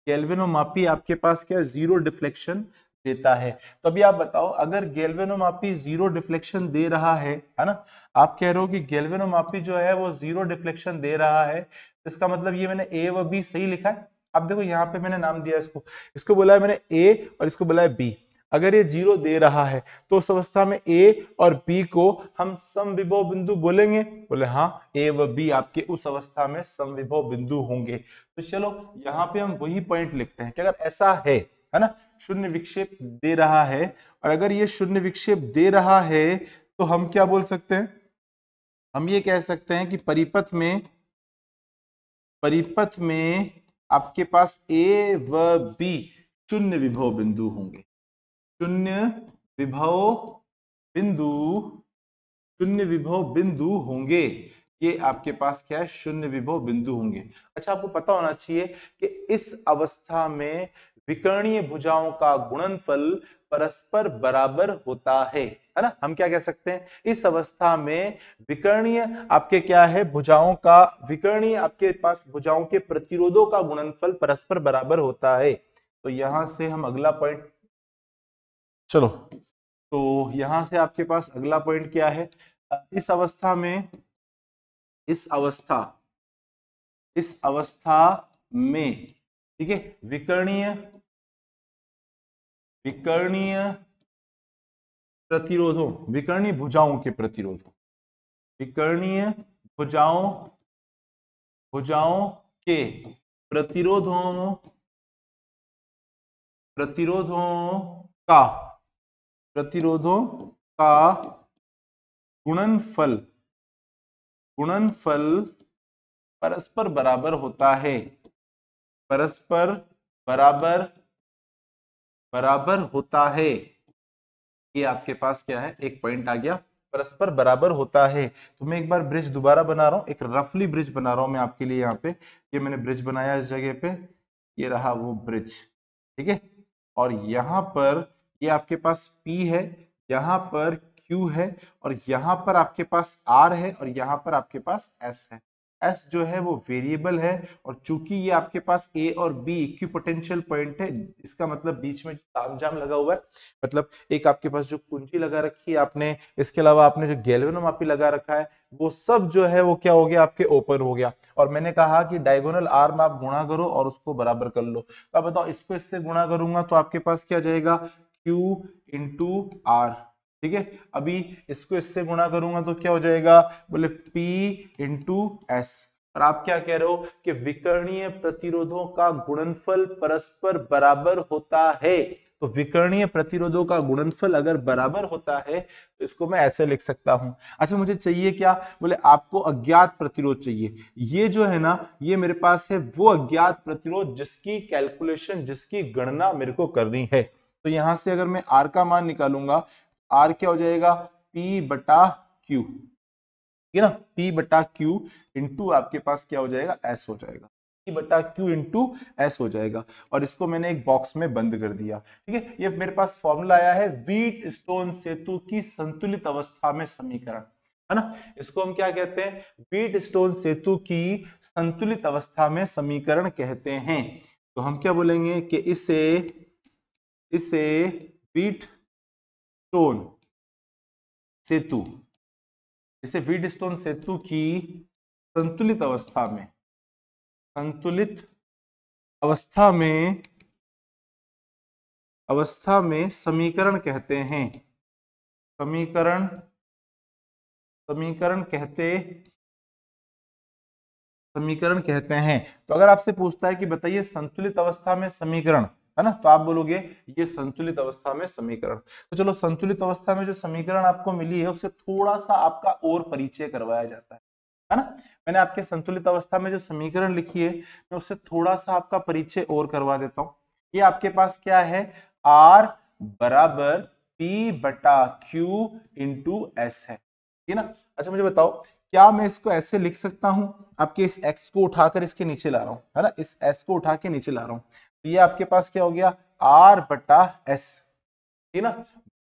गैल्वेनोमापी आपके पास क्या जीरो डिफ्लेक्शन देता है तो अभी आप बताओ अगर गैल्वेनोमापी जीरो डिफ्लेक्शन दे रहा है है ना आप कह रहे हो कि गैल्वेनोमापी जो है वो जीरो डिफ्लेक्शन दे रहा है तो इसका मतलब ये मैंने ए व बी सही लिखा है आप देखो यहाँ पे मैंने नाम दिया इसको इसको बोला है मैंने ए और इसको बोला है बी अगर ये जीरो दे रहा है तो उस अवस्था में ए और बी को हम सम विभव बिंदु बोलेंगे बोले हाँ ए व बी आपके उस अवस्था में सम विभव बिंदु होंगे तो चलो यहाँ पे हम वही पॉइंट लिखते हैं कि अगर ऐसा है है ना शून्य विक्षेप दे रहा है और अगर ये शून्य विक्षेप दे रहा है तो हम क्या बोल सकते हैं हम ये कह सकते हैं कि परिपथ में परिपथ में आपके पास ए व बी शून्य विभव बिंदु होंगे शून्य विभव बिंदु शून्य विभव बिंदु होंगे ये आपके पास क्या है शून्य विभव बिंदु होंगे अच्छा आपको पता होना चाहिए कि इस अवस्था में विकर्णीय भुजाओं का गुणनफल परस्पर बराबर होता है है ना हम क्या कह सकते हैं इस अवस्था में विकर्णीय आपके क्या है भुजाओं का विकर्णीय आपके पास भुजाओं के प्रतिरोधों का गुणनफल परस्पर बराबर होता है तो यहां से हम अगला पॉइंट चलो तो यहां से आपके पास अगला पॉइंट क्या है इस अवस्था में इस अवस्था इस अवस्था में ठीक है विकर्णीय विकर्णीय प्रतिरोधों विकर्णीय भुजाओं के प्रतिरोधों विकर्णीय भुजाओं भुजाओं के प्रतिरोधों प्रतिरोधों का प्रतिरोधों का गुणनफल गुणनफल परस्पर बराबर होता है परस्पर बराबर बराबर होता है ये आपके पास क्या है एक पॉइंट आ गया परस्पर बराबर होता है तो मैं एक बार ब्रिज दोबारा बना रहा हूं एक रफली ब्रिज बना रहा हूं मैं आपके लिए यहाँ पे ये मैंने ब्रिज बनाया इस जगह पे ये रहा वो ब्रिज ठीक है और यहां पर ये आपके पास P है यहाँ पर Q है और यहाँ पर आपके पास R है और यहाँ पर आपके पास S है S जो है वो वेरिएबल है और चूंकि ये आपके पास A और B इक्वी पोटेंशियल पॉइंट है इसका मतलब बीच में ताम जाम लगा हुआ है मतलब एक आपके पास जो कुंजी लगा रखी है आपने इसके अलावा आपने जो गैल्वेनोमापी लगा रखा है वो सब जो है वो क्या हो गया आपके ओपन हो गया और मैंने कहा कि डायगोनल आर्म आप गुणा करो और उसको बराबर कर लो तो बताओ इसको इससे गुणा करूंगा तो आपके पास क्या जाएगा क्यू इंटू आर ठीक है अभी इसको इससे गुणा करूंगा तो क्या हो जाएगा बोले पी इंटू एस और आप क्या कह रहे हो कि विकर्णीय प्रतिरोधों का गुणनफल परस्पर बराबर होता है तो विकर्णीय प्रतिरोधों का गुणनफल अगर बराबर होता है तो इसको मैं ऐसे लिख सकता हूं अच्छा मुझे चाहिए क्या बोले आपको अज्ञात प्रतिरोध चाहिए ये जो है ना ये मेरे पास है वो अज्ञात प्रतिरोध जिसकी कैलकुलेशन जिसकी गणना मेरे को करनी है तो यहां से अगर मैं आर का मान निकालूंगा आर क्या हो जाएगा पी बटा क्यू ठीक है ना पी बटा क्यू इंटू आपके पास क्या हो जाएगा एस हो जाएगा पी बटा क्यू इंटू एस हो जाएगा और इसको मैंने एक बॉक्स में बंद कर दिया ठीक है ये मेरे पास फॉर्मूला आया है वीट स्टोन सेतु की संतुलित अवस्था में समीकरण है ना इसको हम क्या कहते हैं वीट स्टोन सेतु की संतुलित अवस्था में समीकरण कहते हैं तो हम क्या बोलेंगे कि इसे इसे बीट स्टोन सेतु इसे बीट स्टोन सेतु की संतुलित अवस्था में संतुलित अवस्था में अवस्था में समीकरण कहते हैं समीकरण समीकरण कहते समीकरण कहते हैं तो अगर आपसे पूछता है कि बताइए संतुलित अवस्था में समीकरण है ना तो आप बोलोगे ये संतुलित अवस्था में समीकरण तो चलो संतुलित अवस्था में जो समीकरण आपको मिली है उससे थोड़ा सा आपका और परिचय करवाया जाता है है ना मैंने आपके संतुलित अवस्था में जो समीकरण लिखी है मैं उससे थोड़ा सा आपका परिचय और करवा देता हूं ये आपके पास क्या है आर बराबर पी बटा क्यू इंटू एस है ये ना अच्छा मुझे बताओ क्या मैं इसको ऐसे लिख सकता हूं आपके इस एक्स को उठाकर इसके नीचे ला रहा हूं है ना इस एस को उठा के नीचे ला रहा हूं ये आपके पास क्या हो गया आर बटा एस ठीक ना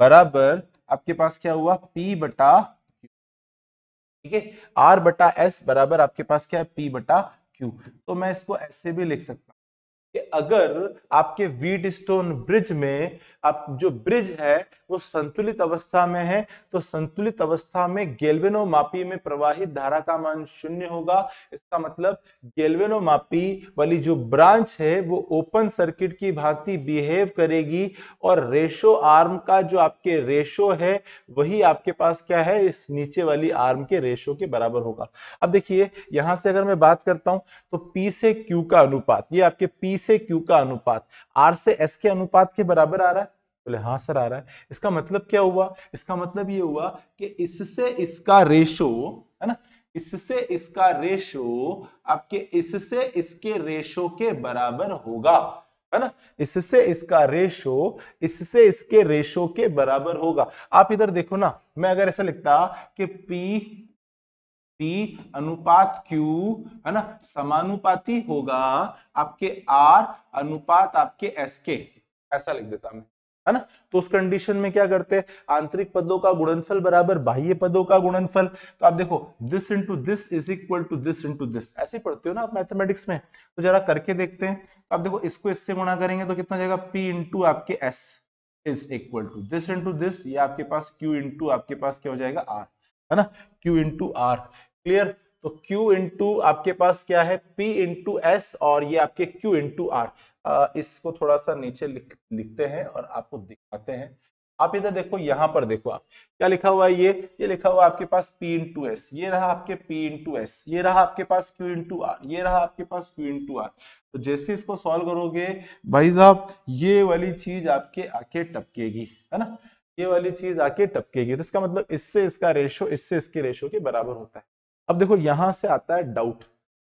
बराबर आपके पास क्या हुआ पी बटा ठीक है आर बटा एस बराबर आपके पास क्या है पी बटा क्यू तो मैं इसको ऐसे भी लिख सकता हूं कि अगर आपके वीट स्टोन ब्रिज में आप जो ब्रिज है वो संतुलित अवस्था में है तो संतुलित अवस्था में गेलवेनोमापी में प्रवाहित धारा का मान शून्य होगा इसका मतलब गेलवेनोमापी वाली जो ब्रांच है वो ओपन सर्किट की भांति बिहेव करेगी और रेशो आर्म का जो आपके रेशो है वही आपके पास क्या है इस नीचे वाली आर्म के रेशो के बराबर होगा अब देखिए यहां से अगर मैं बात करता हूं तो पी से क्यू का अनुपात ये आपके पी से क्यू का अनुपात आर से एस के अनुपात के बराबर आ रहा है बोले हाँ सर आ रहा है इसका मतलब क्या हुआ इसका मतलब ये हुआ कि इससे इसका रेशो है ना इससे इसका रेशो आपके इससे इसके रेशो के बराबर होगा है ना इससे इसका रेशो इससे इसके रेशो के बराबर होगा आप इधर देखो ना मैं अगर ऐसा लिखता कि P P अनुपात Q है ना समानुपाती होगा आपके R अनुपात आपके के ऐसा लिख देता मैं है ना तो उस कंडीशन में क्या करते हैं आंतरिक पदों का गुणनफल बराबर बाह्य पदों का गुणनफल तो आप देखो this into this is equal to this into this ऐसे पढ़ते हो ना आप मैथमेटिक्स में तो जरा करके देखते हैं तो आप देखो इसको इससे गुणा करेंगे तो कितना जाएगा p इंटू आपके s is equal to this into this ये आपके पास q इंटू आपके पास क्या हो जाएगा r है ना q इंटू आर क्लियर तो Q इंटू आपके पास क्या है P इंटू एस और ये आपके Q इंटू आर इसको थोड़ा सा नीचे लिख, लिखते हैं और आपको दिखाते हैं आप इधर देखो यहाँ पर देखो आप क्या लिखा हुआ है ये ये लिखा हुआ आपके पास P इंटू एस ये रहा आपके P इंटू एस ये रहा आपके पास Q इंटू आर ये रहा आपके पास Q इंटू आर तो जैसे इसको सॉल्व करोगे भाई साहब ये वाली चीज आपके आके टपकेगी है ना ये वाली चीज आके टपकेगी तो इसका मतलब इससे इसका रेशो इससे इसके रेशो के बराबर होता है अब देखो यहां से आता है डाउट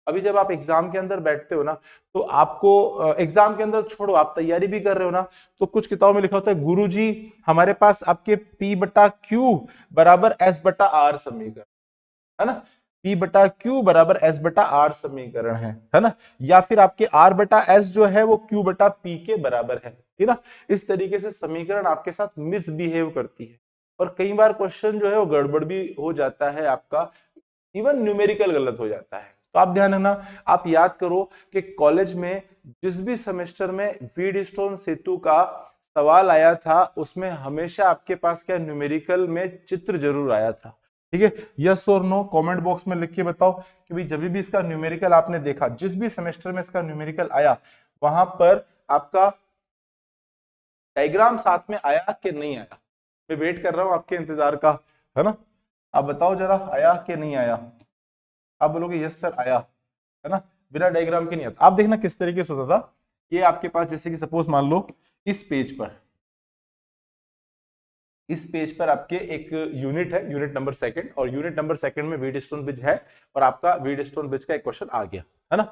अभी जब आप एग्जाम के अंदर बैठते हो ना तो आपको एग्जाम के अंदर छोड़ो आप तैयारी भी कर रहे हो ना तो कुछ किताबों में लिखा होता है गुरुजी हमारे पास आपके P बटा Q बराबर एस बटा आर समीकरण है ना P बटा Q बराबर S बटा R समीकरण है है ना या फिर आपके आर बटा एस जो है वो क्यू बटा पी के बराबर है ठीक ना इस तरीके से समीकरण आपके साथ मिसबिहेव करती है और कई बार क्वेश्चन जो है वो गड़बड़ भी हो जाता है आपका इवन न्यूमेरिकल गलत हो जाता है तो आप ध्यान रखना आप याद करो कि कॉलेज में जिस भी सेमेस्टर में वीड सेतु का सवाल आया था उसमें हमेशा आपके पास क्या न्यूमेरिकल में चित्र जरूर आया था ठीक है यस और नो कमेंट बॉक्स में लिख के बताओ कि भाई जब भी इसका न्यूमेरिकल आपने देखा जिस भी सेमेस्टर में इसका न्यूमेरिकल आया वहां पर आपका डायग्राम साथ में आया कि नहीं आया मैं वेट कर रहा हूं आपके इंतजार का है ना आप बताओ जरा आया कि नहीं आया आप बोलोगे यस सर आया है ना बिना डायग्राम के नहीं आता आप देखना किस तरीके से होता था ये आपके पास जैसे कि सपोज मान लो इस पेज पर इस पेज पर आपके एक यूनिट है यूनिट नंबर सेकंड और यूनिट नंबर सेकंड में वीड स्टोन ब्रिज है और आपका वीड स्टोन ब्रिज का एक क्वेश्चन आ गया है ना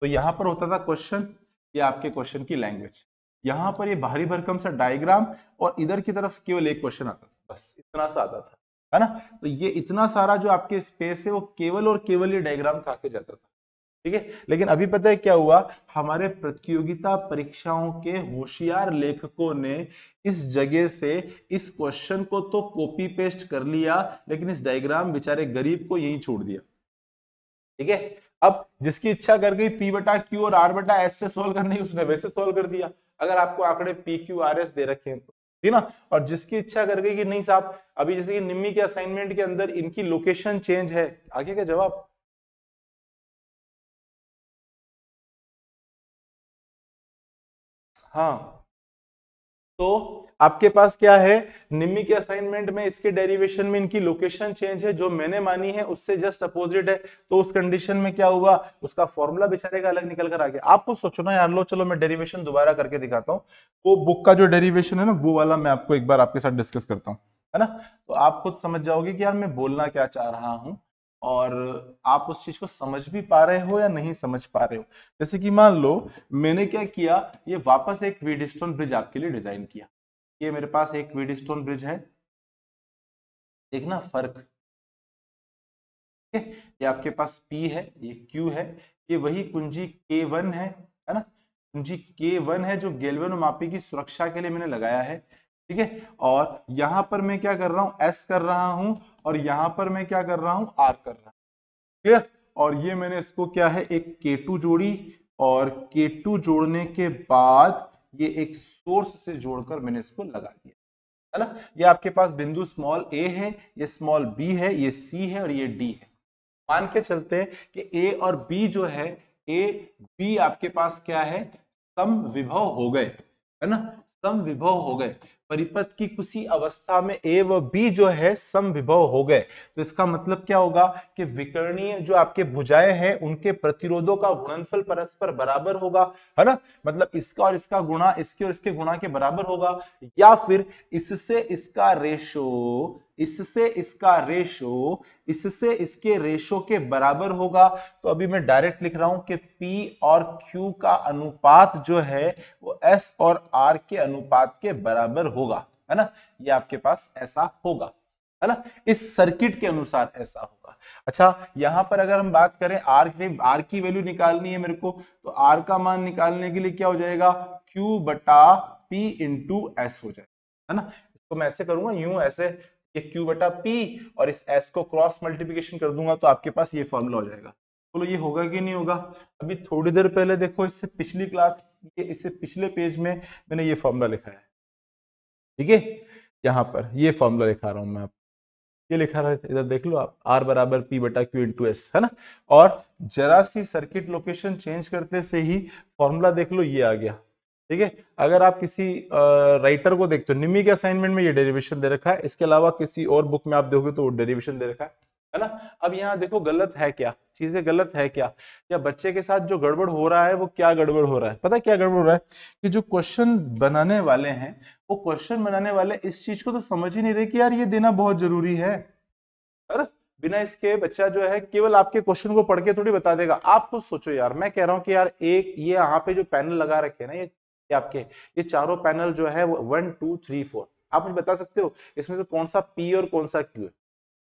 तो यहाँ पर होता था क्वेश्चन ये आपके क्वेश्चन की लैंग्वेज यहाँ पर ये भारी भरकम सा डायग्राम और इधर की तरफ केवल एक क्वेश्चन आता था बस इतना सा आता था है ना तो ये इतना सारा जो आपके स्पेस है वो केवल और केवल ये डायग्राम खा के जाता था ठीक है लेकिन अभी पता है क्या हुआ हमारे प्रतियोगिता परीक्षाओं के होशियार लेखकों ने इस जगह से इस क्वेश्चन को तो कॉपी पेस्ट कर लिया लेकिन इस डायग्राम बेचारे गरीब को यही छोड़ दिया ठीक है अब जिसकी इच्छा कर गई पी बटा क्यू और आर बटा एस से सोल्व करने उसने वैसे सोल्व कर दिया अगर आपको आंकड़े पी क्यू आर एस दे रखे हैं तो ठीक ना और जिसकी इच्छा कर गई कि नहीं साहब अभी जैसे कि निम्मी के असाइनमेंट के अंदर इनकी लोकेशन चेंज है आगे का जवाब हाँ तो आपके पास क्या है निम्मी के असाइनमेंट में इसके डेरिवेशन में इनकी लोकेशन चेंज है जो मैंने मानी है उससे जस्ट अपोजिट है तो उस कंडीशन में क्या हुआ उसका फॉर्मूला बेचारे का अलग निकल कर आ गया आपको सोचो ना यार लो चलो मैं डेरिवेशन दोबारा करके दिखाता हूँ वो बुक का जो डेरिवेशन है ना वो वाला मैं आपको एक बार आपके साथ डिस्कस करता हूँ है ना तो आप खुद समझ जाओगे कि यार मैं बोलना क्या चाह रहा हूँ और आप उस चीज को समझ भी पा रहे हो या नहीं समझ पा रहे हो जैसे कि मान लो मैंने क्या किया ये वापस एक वीडस्टोन ब्रिज आपके लिए डिजाइन किया ये मेरे पास एक वीडस्टोन ब्रिज है देखना फर्क ये आपके पास P है ये Q है ये वही कुंजी K1 है है ना कुंजी K1 है जो गेलवेनोमापी की सुरक्षा के लिए मैंने लगाया है ठीक है और यहां पर मैं क्या कर रहा हूं एस कर रहा हूं और यहां पर मैं क्या कर रहा हूं आर कर रहा हूं है और ये मैंने इसको क्या है एक के टू जोड़ी और के टू जोड़ने के बाद ये एक सोर्स से जोड़कर मैंने इसको लगा दिया है ना ये आपके पास बिंदु स्मॉल ए है ये स्मॉल बी है ये सी है और ये डी है मान के चलते हैं कि ए और बी जो है ए बी आपके पास क्या है सम विभव हो गए है ना सम विभव हो गए परिपथ की किसी अवस्था में ए व बी जो है सम विभव हो गए तो इसका मतलब क्या होगा कि विकर्णीय जो आपके भुजाएं हैं उनके प्रतिरोधों का गुणनफल परस्पर बराबर होगा है ना मतलब इसका और इसका गुणा इसके और इसके गुणा के बराबर होगा या फिर इससे इसका रेशो इससे इसका रेशो इससे इसके रेशो के बराबर होगा तो अभी मैं डायरेक्ट लिख रहा हूं कि P और Q का अनुपात जो है वो S और R के अनुपात के बराबर होगा है ना ये आपके पास ऐसा होगा है ना इस सर्किट के अनुसार ऐसा होगा अच्छा यहाँ पर अगर हम बात करें R के R की वैल्यू निकालनी है मेरे को तो R का मान निकालने के लिए क्या हो जाएगा क्यू बटा पी इंटू एस हो जाएगा है ना इसको तो मैं ऐसे करूंगा यूं ऐसे ये क्यू बटा पी और इस एस को क्रॉस मल्टीप्लीकेशन कर दूंगा तो आपके पास ये फॉर्मूला हो जाएगा बोलो तो ये होगा कि नहीं होगा अभी थोड़ी देर पहले देखो इससे पिछली क्लास ये इससे पिछले पेज में मैंने ये फॉर्मूला लिखा है ठीक है यहाँ पर ये फॉर्मूला लिखा रहा हूँ मैं आप ये लिखा रहा है इधर देख लो आप आर बराबर पी बटा क्यू इंटू एस है ना और जरा सी सर्किट लोकेशन चेंज करते से ही फॉर्मूला देख लो ये आ गया ठीक है अगर आप किसी राइटर को देखते हो निमी के असाइनमेंट में ये डेरिवेशन दे रखा है इसके अलावा किसी और बुक में आप देखोगे तो डेरिवेशन दे रखा है है ना अब यहाँ देखो गलत है क्या चीजें गलत है क्या या बच्चे के साथ जो गड़बड़ हो रहा है वो क्या गड़बड़ हो रहा है पता है क्या गड़बड़ हो रहा है कि जो क्वेश्चन बनाने वाले हैं वो क्वेश्चन बनाने वाले इस चीज को तो समझ ही नहीं रहे कि यार ये देना बहुत जरूरी है अरे बिना इसके बच्चा जो है केवल आपके क्वेश्चन को पढ़ के थोड़ी बता देगा आप खुद सोचो यार मैं कह रहा हूँ कि यार एक ये यहाँ पे जो पैनल लगा रखे ना ये ये आपके ये चारों पैनल जो है वन टू थ्री फोर आप मुझे बता सकते हो इसमें से कौन सा पी और कौन सा क्यू है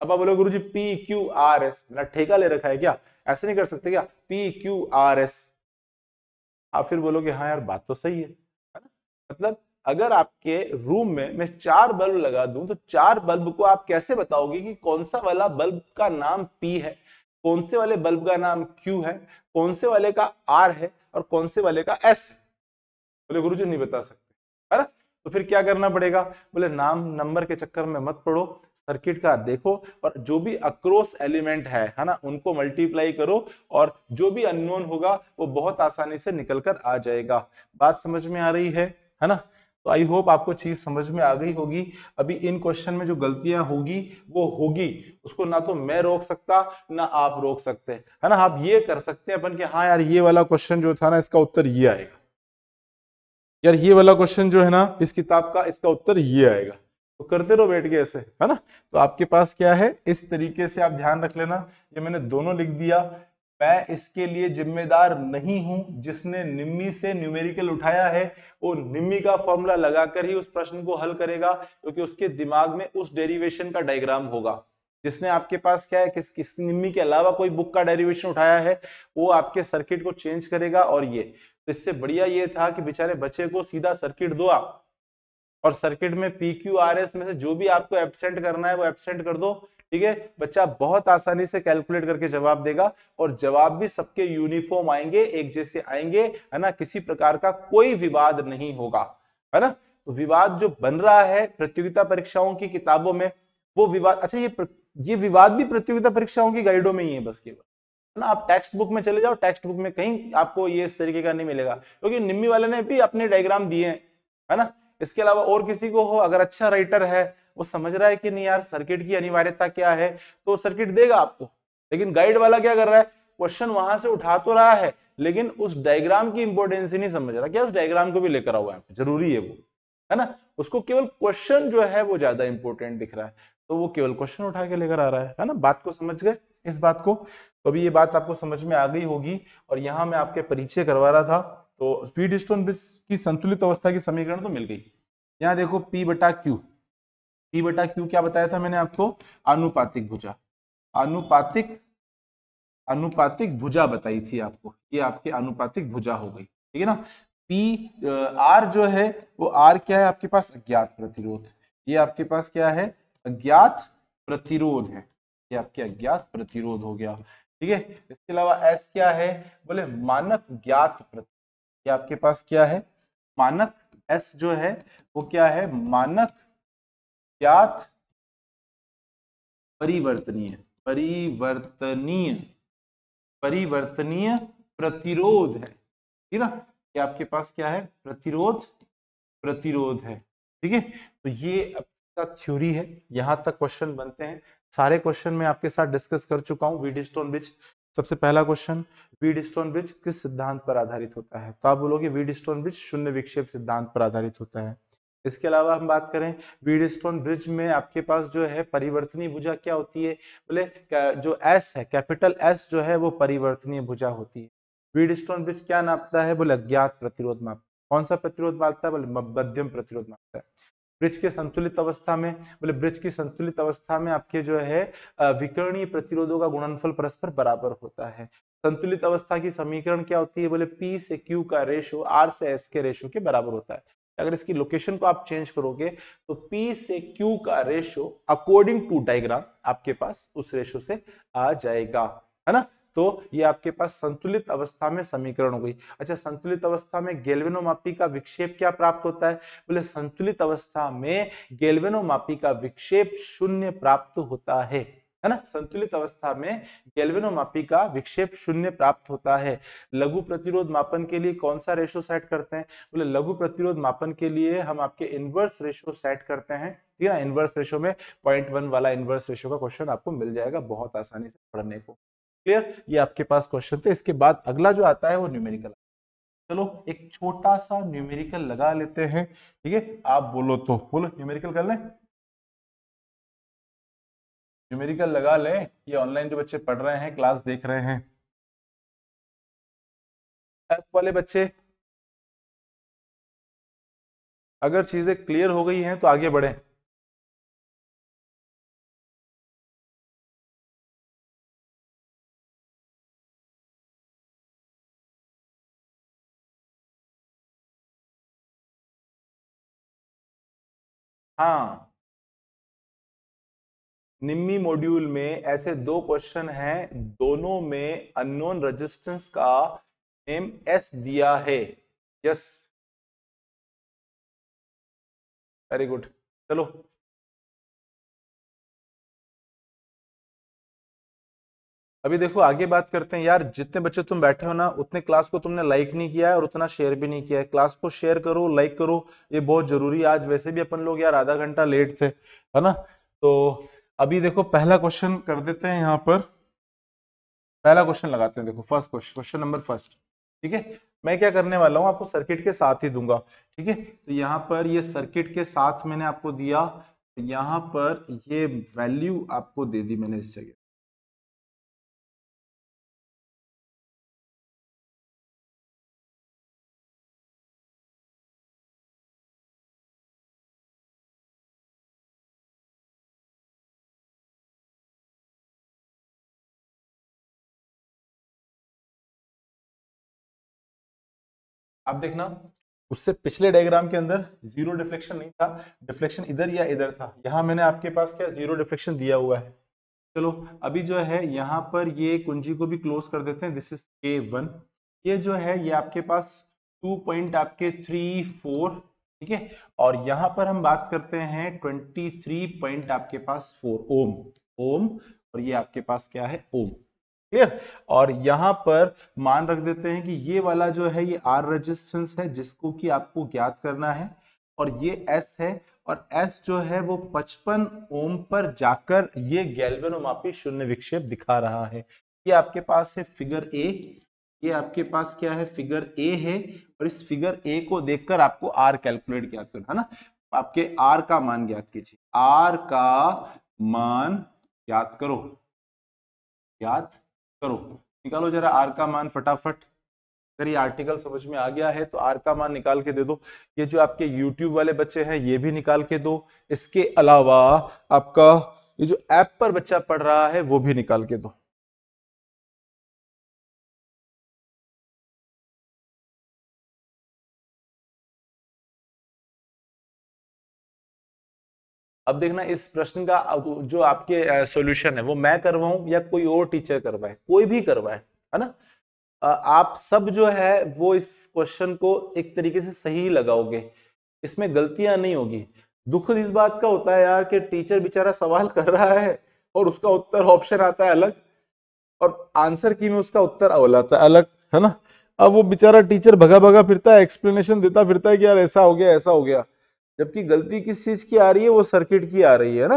अब आप बोलो गुरु जी पी क्यू आर एस मेरा ठेका ले रखा है क्या ऐसे नहीं कर सकते क्या पी क्यू आर एस आप फिर बोलोगे हाँ यार बात तो सही है मतलब अगर आपके रूम में मैं चार बल्ब लगा दूं तो चार बल्ब को आप कैसे बताओगे कि कौन सा वाला बल्ब का नाम पी है कौन से वाले बल्ब का नाम क्यू है कौन से वाले का आर है और कौन से वाले का एस है बोले गुरु जी नहीं बता सकते है ना तो फिर क्या करना पड़ेगा बोले नाम नंबर के चक्कर में मत पड़ो सर्किट का देखो और जो भी अक्रोस एलिमेंट है है ना उनको मल्टीप्लाई करो और जो भी अननोन होगा वो बहुत आसानी से निकल कर आ जाएगा बात समझ में आ रही है है ना तो आई होप आपको चीज समझ में आ गई होगी अभी इन क्वेश्चन में जो गलतियां होगी वो होगी उसको ना तो मैं रोक सकता ना आप रोक सकते है ना आप ये कर सकते हैं अपन के हाँ यार ये वाला क्वेश्चन जो था ना इसका उत्तर ये आएगा यार ये वाला क्वेश्चन जो है ना इस किताब का इसका उत्तर ये आएगा तो करते रहो बैठ के ऐसे है ना तो आपके पास क्या है इस तरीके से आप ध्यान रख लेना ये मैंने दोनों लिख दिया मैं इसके लिए जिम्मेदार नहीं हूं जिसने निम्मी से न्यूमेरिकल उठाया है वो निम्मी का फॉर्मूला लगाकर ही उस प्रश्न को हल करेगा क्योंकि तो उसके दिमाग में उस डेरिवेशन का डायग्राम होगा जिसने आपके पास क्या है किस किस निम्मी के अलावा कोई बुक का डेरिवेशन उठाया है वो आपके सर्किट को चेंज करेगा और ये तो इससे बढ़िया ये था कि बेचारे बच्चे को सीधा सर्किट दो आप और सर्किट में पी क्यू आर एस में से जो भी आपको एबसेंट करना है वो एबसेंट कर दो ठीक है बच्चा बहुत आसानी से कैलकुलेट करके जवाब देगा और जवाब भी सबके यूनिफॉर्म आएंगे एक जैसे आएंगे है ना किसी प्रकार का कोई विवाद नहीं होगा है ना तो विवाद जो बन रहा है प्रतियोगिता परीक्षाओं की किताबों में वो विवाद अच्छा ये ये विवाद भी प्रतियोगिता परीक्षाओं की गाइडों में ही है बस केवल ना आप टेक्स्ट बुक में चले जाओ टेक्स्ट बुक में कहीं आपको ये इस तरीके का नहीं मिलेगा क्योंकि निम्मी वाले ने भी अपने डायग्राम दिए है ना इसके अलावा और किसी को हो अगर अच्छा राइटर है वो समझ रहा है कि नहीं यार सर्किट की अनिवार्यता क्या है तो सर्किट देगा आपको लेकिन गाइड वाला क्या कर रहा है क्वेश्चन वहां से उठा तो रहा है लेकिन उस डायग्राम की इंपोर्टेंस ही नहीं समझ रहा क्या उस डायग्राम को भी लेकर आओ यहाँ जरूरी है वो है ना उसको केवल क्वेश्चन जो है वो ज्यादा इंपोर्टेंट दिख रहा है तो वो केवल क्वेश्चन उठा के लेकर आ रहा है है ना बात को समझ गए इस बात को तो अभी ये बात आपको समझ में आ गई होगी और यहाँ मैं आपके परिचय करवा रहा था तो स्पीड स्टोन की संतुलित अवस्था की समीकरण तो मिल गई यहाँ देखो P बटा क्यू पी बटा क्यू क्या बताया था मैंने आपको अनुपातिक भुजा अनुपातिक अनुपातिक भुजा बताई थी आपको ये आपके अनुपातिक भुजा हो गई ठीक है ना पी आर जो है वो आर क्या है आपके पास अज्ञात प्रतिरोध ये आपके पास क्या है अज्ञात प्रतिरोध है ये आपके अज्ञात प्रतिरोध हो गया ठीक है इसके अलावा एस क्या है बोले मानक ज्ञात प्रतिशत ये आपके पास क्या है मानक एस जो है वो क्या है मानक ज्ञात परिवर्तनीय परिवर्तनीय परिवर्तनीय प्रतिरोध है ठीक ना ये आपके पास क्या है प्रतिरोध प्रतिरोध है ठीक है तो ये इसका थ्योरी है यहां तक क्वेश्चन बनते हैं सारे क्वेश्चन मैं आपके साथ डिस्कस कर चुका हूँ स्टोन ब्रिज सबसे पहला क्वेश्चन स्टोन ब्रिज किस सिद्धांत पर आधारित होता है तो आप बोलोगे स्टोन ब्रिज शून्य विक्षेप सिद्धांत पर आधारित होता है इसके अलावा हम बात करें स्टोन ब्रिज में आपके पास जो है परिवर्तनीय भुजा क्या होती है बोले जो एस है कैपिटल एस जो है वो परिवर्तनीय भुजा होती है वीड स्टोन ब्रिज क्या नापता है बोले अज्ञात प्रतिरोध माप कौन सा प्रतिरोध मापता है बोले मध्यम प्रतिरोध मापता है ब्रिज के संतुलित अवस्था में बोले ब्रिज की संतुलित अवस्था में आपके जो है विकर्णीय प्रतिरोधों का गुणनफल परस्पर बराबर होता है संतुलित अवस्था की समीकरण क्या होती है बोले पी से क्यू का रेशो आर से एस के रेशो के बराबर होता है अगर इसकी लोकेशन को आप चेंज करोगे तो P से Q का रेशो अकॉर्डिंग टू डायग्राम आपके पास उस रेशो से आ जाएगा है ना तो ये आपके पास संतुलित अवस्था में समीकरण हो गई अच्छा संतुलित अवस्था में गेलवेनोमापी का विक्षेप क्या प्राप्त होता है बोले संतुलित अवस्था में गेलवेनोमापी का विक्षेप शून्य प्राप्त होता है है ना संतुलित अवस्था में गैल्वेनोमापी का विक्षेप शून्य प्राप्त होता है लघु प्रतिरोध मापन के लिए कौन सा रेशो सेट करते हैं बोले लघु प्रतिरोध मापन के लिए हम आपके इनवर्स रेशो सेट करते हैं ठीक है ना इनवर्स रेशो में पॉइंट वन वाला इनवर्स रेशो का क्वेश्चन आपको मिल जाएगा बहुत आसानी से पढ़ने को क्लियर ये आपके पास क्वेश्चन थे इसके बाद अगला जो आता है वो न्यूमेरिकल चलो एक छोटा सा न्यूमेरिकल लगा लेते हैं ठीक है आप बोलो तो बोलो न्यूमेरिकल कर लें न्यूमेरिकल लगा लें ये ऑनलाइन जो बच्चे पढ़ रहे हैं क्लास देख रहे हैं ऐप वाले बच्चे अगर चीजें क्लियर हो गई हैं तो आगे बढ़े हाँ निम्मी मॉड्यूल में ऐसे दो क्वेश्चन हैं दोनों में अननोन रेजिस्टेंस का नेम एस दिया है यस वेरी गुड चलो अभी देखो आगे बात करते हैं यार जितने बच्चे तुम बैठे हो ना उतने क्लास को तुमने लाइक नहीं किया है और उतना शेयर भी नहीं किया है क्लास को शेयर करो लाइक करो ये बहुत जरूरी है आज वैसे भी अपन लोग यार आधा घंटा लेट थे है ना तो अभी देखो पहला क्वेश्चन कर देते हैं यहाँ पर पहला क्वेश्चन लगाते हैं देखो first question question number first ठीक है मैं क्या करने वाला हूँ आपको सर्किट के साथ ही दूंगा ठीक है तो यहाँ पर ये सर्किट के साथ मैंने आपको दिया यहाँ पर ये वैल्यू आपको दे दी मैंने इस जगह अब देखना उससे पिछले डायग्राम के अंदर जीरो डिफ्लेक्शन नहीं था डिफ्लेक्शन इधर या इधर था यहां मैंने आपके पास क्या जीरो डिफ्लेक्शन दिया हुआ है चलो अभी जो है यहाँ पर ये कुंजी को भी क्लोज कर देते हैं दिस इज ए वन ये जो है ये आपके पास टू पॉइंट आपके थ्री फोर ठीक है और यहाँ पर हम बात करते हैं ट्वेंटी थ्री पॉइंट आपके पास फोर ओम ओम और ये आपके पास क्या है ओम क्लियर और यहां पर मान रख देते हैं कि ये वाला जो है ये आर रेजिस्टेंस है जिसको कि आपको ज्ञात करना है और ये एस है और एस जो है वो 55 ओम पर जाकर ये गैल्वेनोमापी शून्य विक्षेप दिखा रहा है ये आपके पास है फिगर ए ये आपके पास क्या है फिगर ए है और इस फिगर ए को देखकर आपको आर कैलकुलेट ज्ञात करना है ना आपके आर का मान ज्ञात कीजिए आर का मान ज्ञात करो ज्ञात करो निकालो जरा आर का मान फटाफट अगर ये आर्टिकल समझ में आ गया है तो आर का मान निकाल के दे दो ये जो आपके यूट्यूब वाले बच्चे हैं ये भी निकाल के दो इसके अलावा आपका ये जो ऐप पर बच्चा पढ़ रहा है वो भी निकाल के दो अब देखना इस प्रश्न का जो आपके सॉल्यूशन है वो मैं करवाऊं या कोई और टीचर करवाए कोई भी करवाए है ना आप सब जो है वो इस क्वेश्चन को एक तरीके से सही लगाओगे इसमें गलतियां नहीं होगी दुख इस बात का होता है यार कि टीचर बेचारा सवाल कर रहा है और उसका उत्तर ऑप्शन आता है अलग और आंसर की में उसका उत्तर अवल आता है अलग है ना अब वो बेचारा टीचर भगा भगा फिरता है एक्सप्लेनेशन देता फिरता है कि यार ऐसा हो गया ऐसा हो गया जबकि गलती किस चीज की आ रही है वो सर्किट की आ रही है ना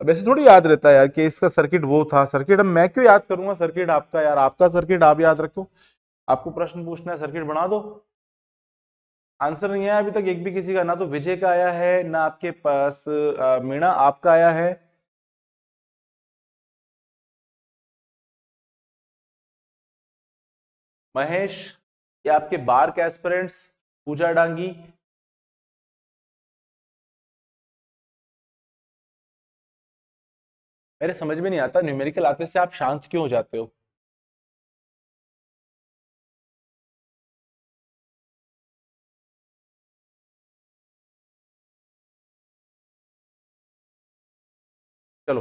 अब ऐसे थोड़ी याद रहता है यार कि इसका सर्किट वो था सर्किट अब मैं क्यों याद करूंगा सर्किट आपका यार आपका सर्किट आप याद रखो आपको प्रश्न पूछना है सर्किट बना दो आंसर नहीं आया अभी तक एक भी किसी का ना तो विजय का आया है ना आपके पास मीणा आपका आया है महेश या आपके बार के एस्पिरेंट्स पूजा डांगी मेरे समझ में नहीं आता न्यूमेरिकल आते से आप शांत क्यों हो जाते हो चलो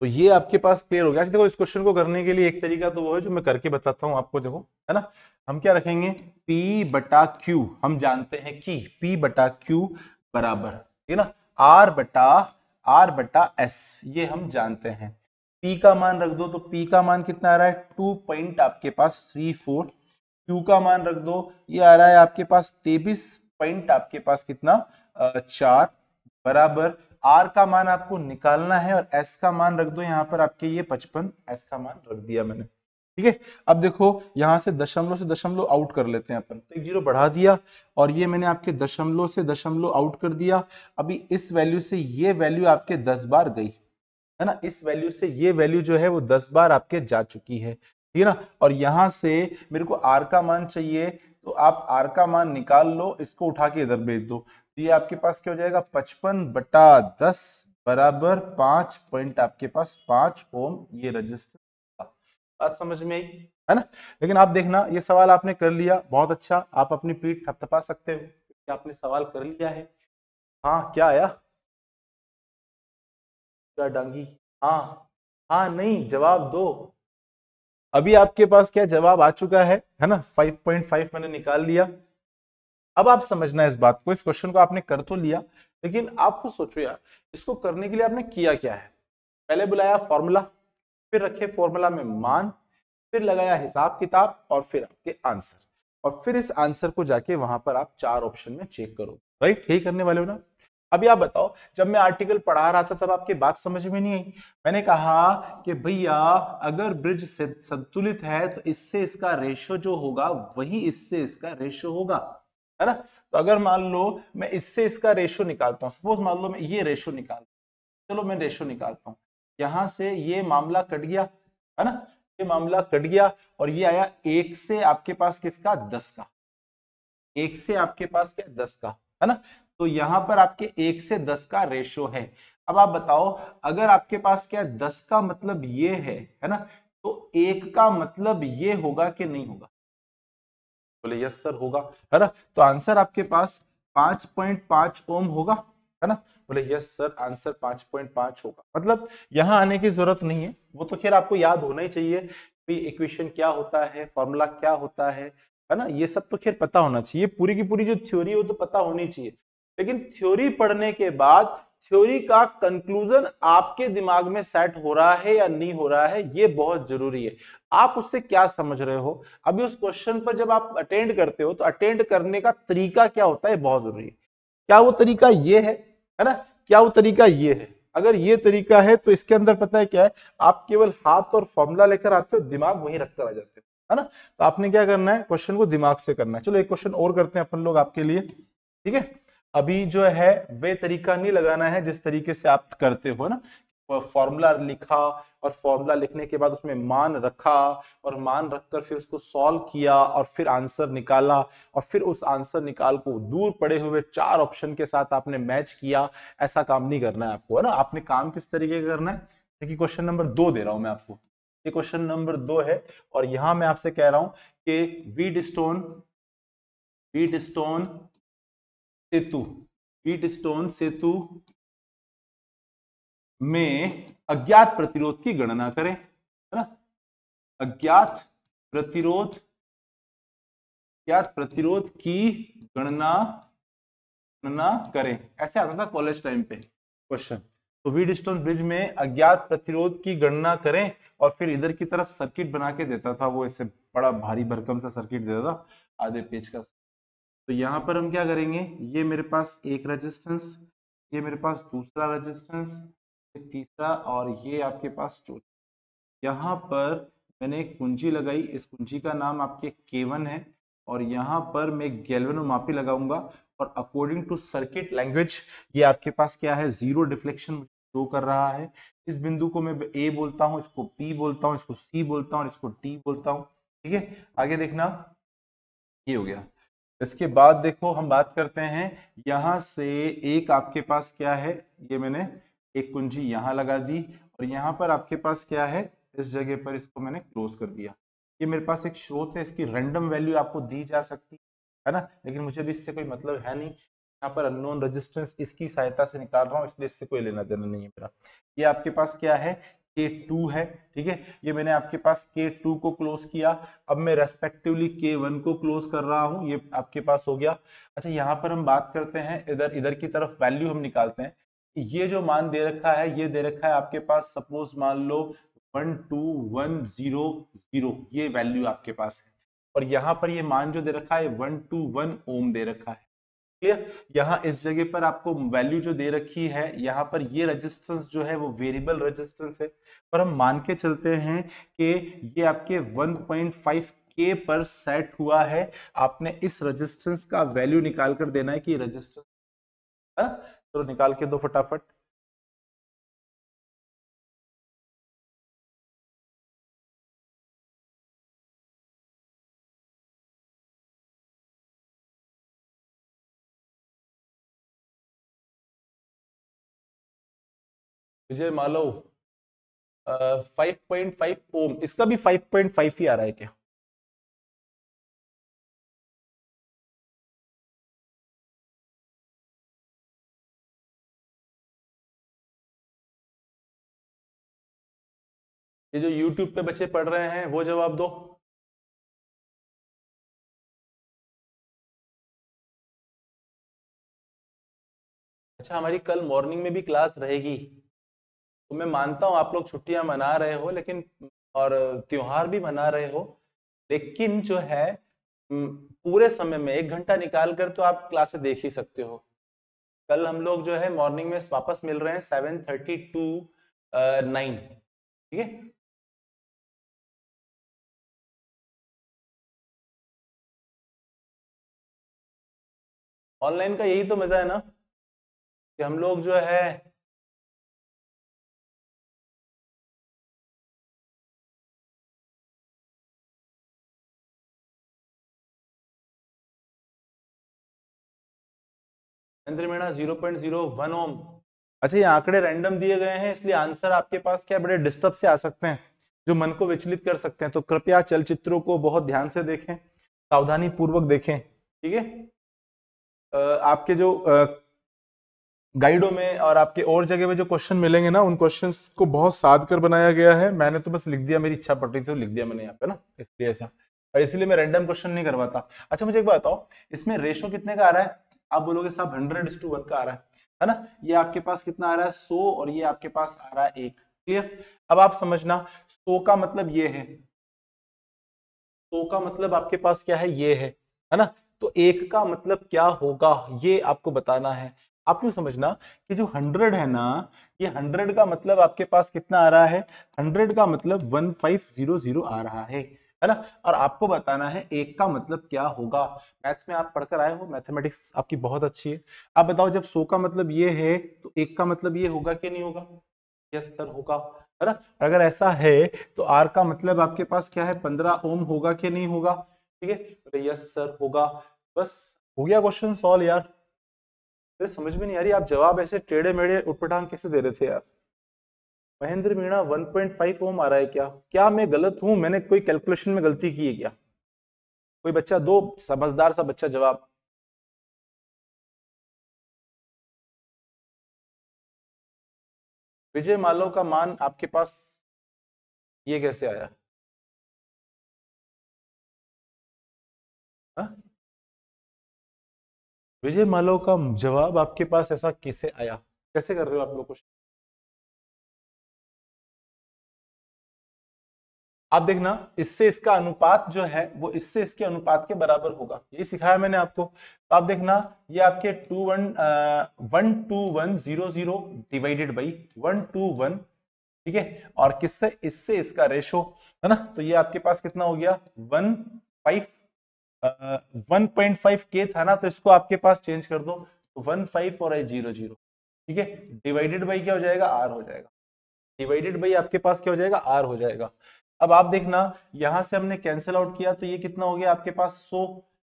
तो ये आपके पास क्लियर हो गया अच्छा देखो इस क्वेश्चन को करने के लिए एक तरीका तो वो है जो मैं करके बताता हूं आपको देखो है ना हम क्या रखेंगे पी बटा क्यू हम जानते हैं कि पी बटा क्यू बराबर ठीक है ना आर बटा आर बटा एस ये हम जानते हैं पी का मान रख दो तो पी का मान कितना आ रहा है टू पॉइंट आपके पास थ्री फोर क्यू का मान रख दो ये आ रहा है आपके पास तेबिस पॉइंट आपके पास कितना चार बराबर आर का मान आपको निकालना है और एस का मान रख दो यहाँ पर आपके ये पचपन एस का मान रख दिया मैंने ठीक है अब देखो यहां से दशमलव से दशमलव आउट कर लेते हैं अपन तो एक जीरो बढ़ा दिया और ये मैंने आपके दशमलव से दशमलव आउट कर दिया अभी इस वैल्यू से ये वैल्यू आपके दस बार गई है ना इस वैल्यू से ये वैल्यू जो है वो दस बार आपके जा चुकी है ठीक है ना और यहाँ से मेरे को आर का मान चाहिए तो आप आर का मान निकाल लो इसको उठा के इधर भेज दो तो ये आपके पास क्या हो जाएगा पचपन बटा दस बराबर पांच पॉइंट आपके पास पांच ओम ये रजिस्टर बात समझ में आई है ना लेकिन आप देखना ये सवाल आपने कर लिया बहुत अच्छा आप अपनी पीठ थपथपा सकते हो आपने सवाल कर लिया है हाँ क्या आया क्या डांगी हाँ हाँ नहीं जवाब दो अभी आपके पास क्या जवाब आ चुका है है ना 5.5 मैंने निकाल लिया अब आप समझना इस बात को इस क्वेश्चन को आपने कर तो लिया लेकिन आप खुद सोचो यार इसको करने के लिए आपने किया क्या है पहले बुलाया फॉर्मूला फिर रखे फॉर्मूला में मान फिर लगाया हिसाब किताब और फिर आपके आंसर और फिर इस आंसर को जाके वहां पर आप चार ऑप्शन में चेक करो राइट यही करने वाले हो ना अभी आप बताओ जब मैं आर्टिकल पढ़ा रहा था तब आपकी बात समझ में नहीं आई मैंने कहा कि भैया अगर ब्रिज संतुलित है तो इससे इसका रेशो जो होगा वही इससे इसका रेशो होगा है ना तो अगर मान लो मैं इससे इसका रेशो निकालता हूँ सपोज मान लो मैं ये रेशो निकालता हूँ चलो मैं रेशो निकालता हूँ यहां से ये मामला कट गया है ना ये मामला कट गया और ये आया एक से आपके पास किसका दस का एक से आपके पास क्या दस का है ना तो यहां पर आपके एक से दस का रेशो है अब आप बताओ अगर आपके पास क्या दस का मतलब ये है है ना तो एक का मतलब ये होगा कि नहीं होगा बोले यस सर होगा है ना तो आंसर आपके पास पांच पॉइंट पांच ओम होगा है ना बोले यस सर आंसर पांच होगा मतलब यहाँ आने की जरूरत नहीं है वो तो खैर आपको याद होना ही चाहिए इक्वेशन क्या होता है फॉर्मूला क्या होता है है ना ये सब तो खैर पता होना चाहिए पूरी की पूरी जो थ्योरी हो तो पता होनी चाहिए लेकिन थ्योरी पढ़ने के बाद थ्योरी का कंक्लूजन आपके दिमाग में सेट हो रहा है या नहीं हो रहा है ये बहुत जरूरी है आप उससे क्या समझ रहे हो अभी उस क्वेश्चन पर जब आप अटेंड करते हो तो अटेंड करने का तरीका क्या होता है बहुत जरूरी है क्या वो तरीका ये है है ना क्या वो तरीका ये है अगर ये तरीका है तो इसके अंदर पता है क्या है आप केवल हाथ और फॉर्मूला लेकर आते हो दिमाग वहीं रखकर आ जाते हो है ना तो आपने क्या करना है क्वेश्चन को दिमाग से करना है चलो एक क्वेश्चन और करते हैं अपन लोग आपके लिए ठीक है अभी जो है वे तरीका नहीं लगाना है जिस तरीके से आप करते हो ना फॉर्मूला लिखा और फॉर्मूला लिखने के बाद उसमें मान रखा और मान रखकर फिर उसको सॉल्व किया और फिर आंसर निकाला और फिर उस आंसर निकाल को दूर पड़े हुए चार ऑप्शन के साथ आपने मैच किया ऐसा काम नहीं करना है आपको है ना आपने काम किस तरीके का करना है देखिए क्वेश्चन नंबर दो दे रहा हूं मैं आपको ये क्वेश्चन नंबर दो है और यहां मैं आपसे कह रहा हूं कि वीट स्टोन वीड स्टोन सेतु वीड स्टोन सेतु में अज्ञात प्रतिरोध की गणना करें है ना अज्ञात प्रतिरोध अज्ञात प्रतिरोध की गणना गणना करें ऐसे आता था कॉलेज टाइम पे क्वेश्चन तो वीड स्टोन ब्रिज में अज्ञात प्रतिरोध की गणना करें और फिर इधर की तरफ सर्किट बना के देता था वो इससे बड़ा भारी भरकम सा सर्किट देता था आधे पेज का तो यहाँ पर हम क्या करेंगे ये मेरे पास एक रेजिस्टेंस ये मेरे पास दूसरा रेजिस्टेंस तीसरा और ये आपके पास चौथा यहाँ पर मैंने एक कुंजी लगाई इस कुंजी का नाम आपके केवन है और यहाँ पर मैं गैल्वेनोमापी लगाऊंगा और अकॉर्डिंग टू सर्किट लैंग्वेज ये आपके पास क्या है जीरो डिफ्लेक्शन शो कर रहा है इस बिंदु को मैं ए बोलता हूँ इसको बी बोलता हूँ इसको सी बोलता हूँ इसको टी बोलता हूँ ठीक है आगे देखना ये हो गया इसके बाद देखो हम बात करते हैं यहां से एक आपके पास क्या है ये मैंने एक कुंजी यहाँ लगा दी और यहाँ पर आपके पास क्या है इस जगह पर इसको मैंने क्लोज कर दिया ये मेरे पास एक स्रोत है इसकी रैंडम वैल्यू आपको दी जा सकती है ना लेकिन मुझे भी इससे कोई मतलब है नहीं यहाँ पर अननोन रेजिस्टेंस इसकी सहायता से निकाल रहा हूँ इसलिए इससे कोई लेना देना नहीं है मेरा ये आपके पास क्या है के टू है ठीक है ये मैंने आपके पास के टू को क्लोज किया अब मैं रेस्पेक्टिवली के वन को क्लोज कर रहा हूँ ये आपके पास हो गया अच्छा यहाँ पर हम बात करते हैं इधर इधर की तरफ वैल्यू हम निकालते हैं ये जो मान दे रखा है ये दे रखा है आपके पास सपोज मान लो one two one zero zero ये वैल्यू आपके पास है और यहाँ पर ये मान जो दे रखा है वन टू वन ओम दे रखा है क्लियर यहाँ इस जगह पर आपको वैल्यू जो दे रखी है यहाँ पर ये रेजिस्टेंस जो है वो वेरिएबल रेजिस्टेंस है पर हम मान के चलते हैं कि ये आपके 1.5 के पर सेट हुआ है आपने इस रेजिस्टेंस का वैल्यू निकाल कर देना है कि रेजिस्टेंस तो निकाल के दो फटाफट Vijay Malav five point five ohm इसका भी फाइव पॉइंट फाइव ही आ रहा है क्या ये जो यूट्यूब पे बच्चे पढ़ रहे हैं वो जवाब दो अच्छा हमारी कल मॉर्निंग में भी क्लास रहेगी तो मैं मानता हूँ आप लोग छुट्टियां मना रहे हो लेकिन और त्योहार भी मना रहे हो लेकिन जो है पूरे समय में एक घंटा निकाल कर तो आप क्लासे देख ही सकते हो कल हम लोग जो है मॉर्निंग में वापस मिल रहे हैं सेवन थर्टी टू नाइन ठीक है ऑनलाइन का यही तो मजा है ना कि हम लोग जो है zero point zero one ohm अच्छा ये आंकड़े रैंडम दिए गए हैं इसलिए आंसर आपके पास क्या बड़े डिस्टर्ब से आ सकते हैं जो मन को विचलित कर सकते हैं तो कृपया चलचित्रों को बहुत ध्यान से देखें सावधानी पूर्वक देखें ठीक है आपके जो गाइडों में और आपके और जगह में जो क्वेश्चन मिलेंगे ना उन क्वेश्चन को बहुत साध कर बनाया गया है मैंने तो बस लिख दिया मेरी इच्छा पड़ रही थी तो लिख दिया मैंने यहाँ पे ना इसलिए ऐसा और इसलिए मैं रैंडम क्वेश्चन नहीं करवाता अच्छा मुझे एक बात बताओ इसमें रेशो कितने का आ रहा है आप बोलोगे साहब हंड्रेड टू वन का आ रहा है है ना ये आपके पास कितना आ रहा है सो और ये आपके पास आ रहा है एक क्लियर अब आप समझना सो का मतलब ये है सो का मतलब आपके पास क्या है ये है है ना तो एक का मतलब क्या होगा ये आपको बताना है आपको समझना कि जो हंड्रेड है ना ये हंड्रेड का मतलब आपके पास कितना आ रहा है हंड्रेड का मतलब वन फाइव जीरो जीरो आ रहा है है ना और आपको बताना है एक का मतलब क्या होगा मैथ्स में आप पढ़कर आए हो मैथमेटिक्स आपकी बहुत अच्छी है आप बताओ जब सो का मतलब ये है तो एक का मतलब ये होगा कि नहीं होगा यस सर होगा है ना अगर ऐसा है तो आर का मतलब आपके पास क्या है पंद्रह ओम होगा कि नहीं होगा ठीक है तो यस सर होगा बस हो गया क्वेश्चन सॉल्व यार तो समझ में नहीं आ रही आप जवाब ऐसे टेढ़े मेढ़े उटपटांग कैसे दे रहे थे यार महेंद्र मीणा 1.5 ओम आ रहा है क्या क्या मैं गलत हूं मैंने कोई कैलकुलेशन में गलती की है क्या कोई बच्चा दो समझदार सा बच्चा जवाब विजय मालव का मान आपके पास ये कैसे आया विजय मालव का जवाब आपके पास ऐसा कैसे आया कैसे कर रहे हो आप लोग कुछ आप देखना इससे इसका अनुपात जो है वो इससे इसके अनुपात के बराबर होगा ये सिखाया मैंने आपको तो आप देखना ये आपके two one one two one zero zero divided by one two one ठीक है और किससे इससे इसका रेशो है ना तो ये आपके पास कितना हो गया वन फाइव 1.5 के था ना तो इसको आपके पास चेंज कर दो तो वन फाइव और आई जीरो जीरो ठीक है डिवाइडेड बाई क्या हो जाएगा आर हो जाएगा डिवाइडेड बाई आपके पास क्या हो जाएगा आर हो जाएगा अब आप देखना यहां से हमने कैंसिल आउट किया तो ये कितना हो गया आपके पास सो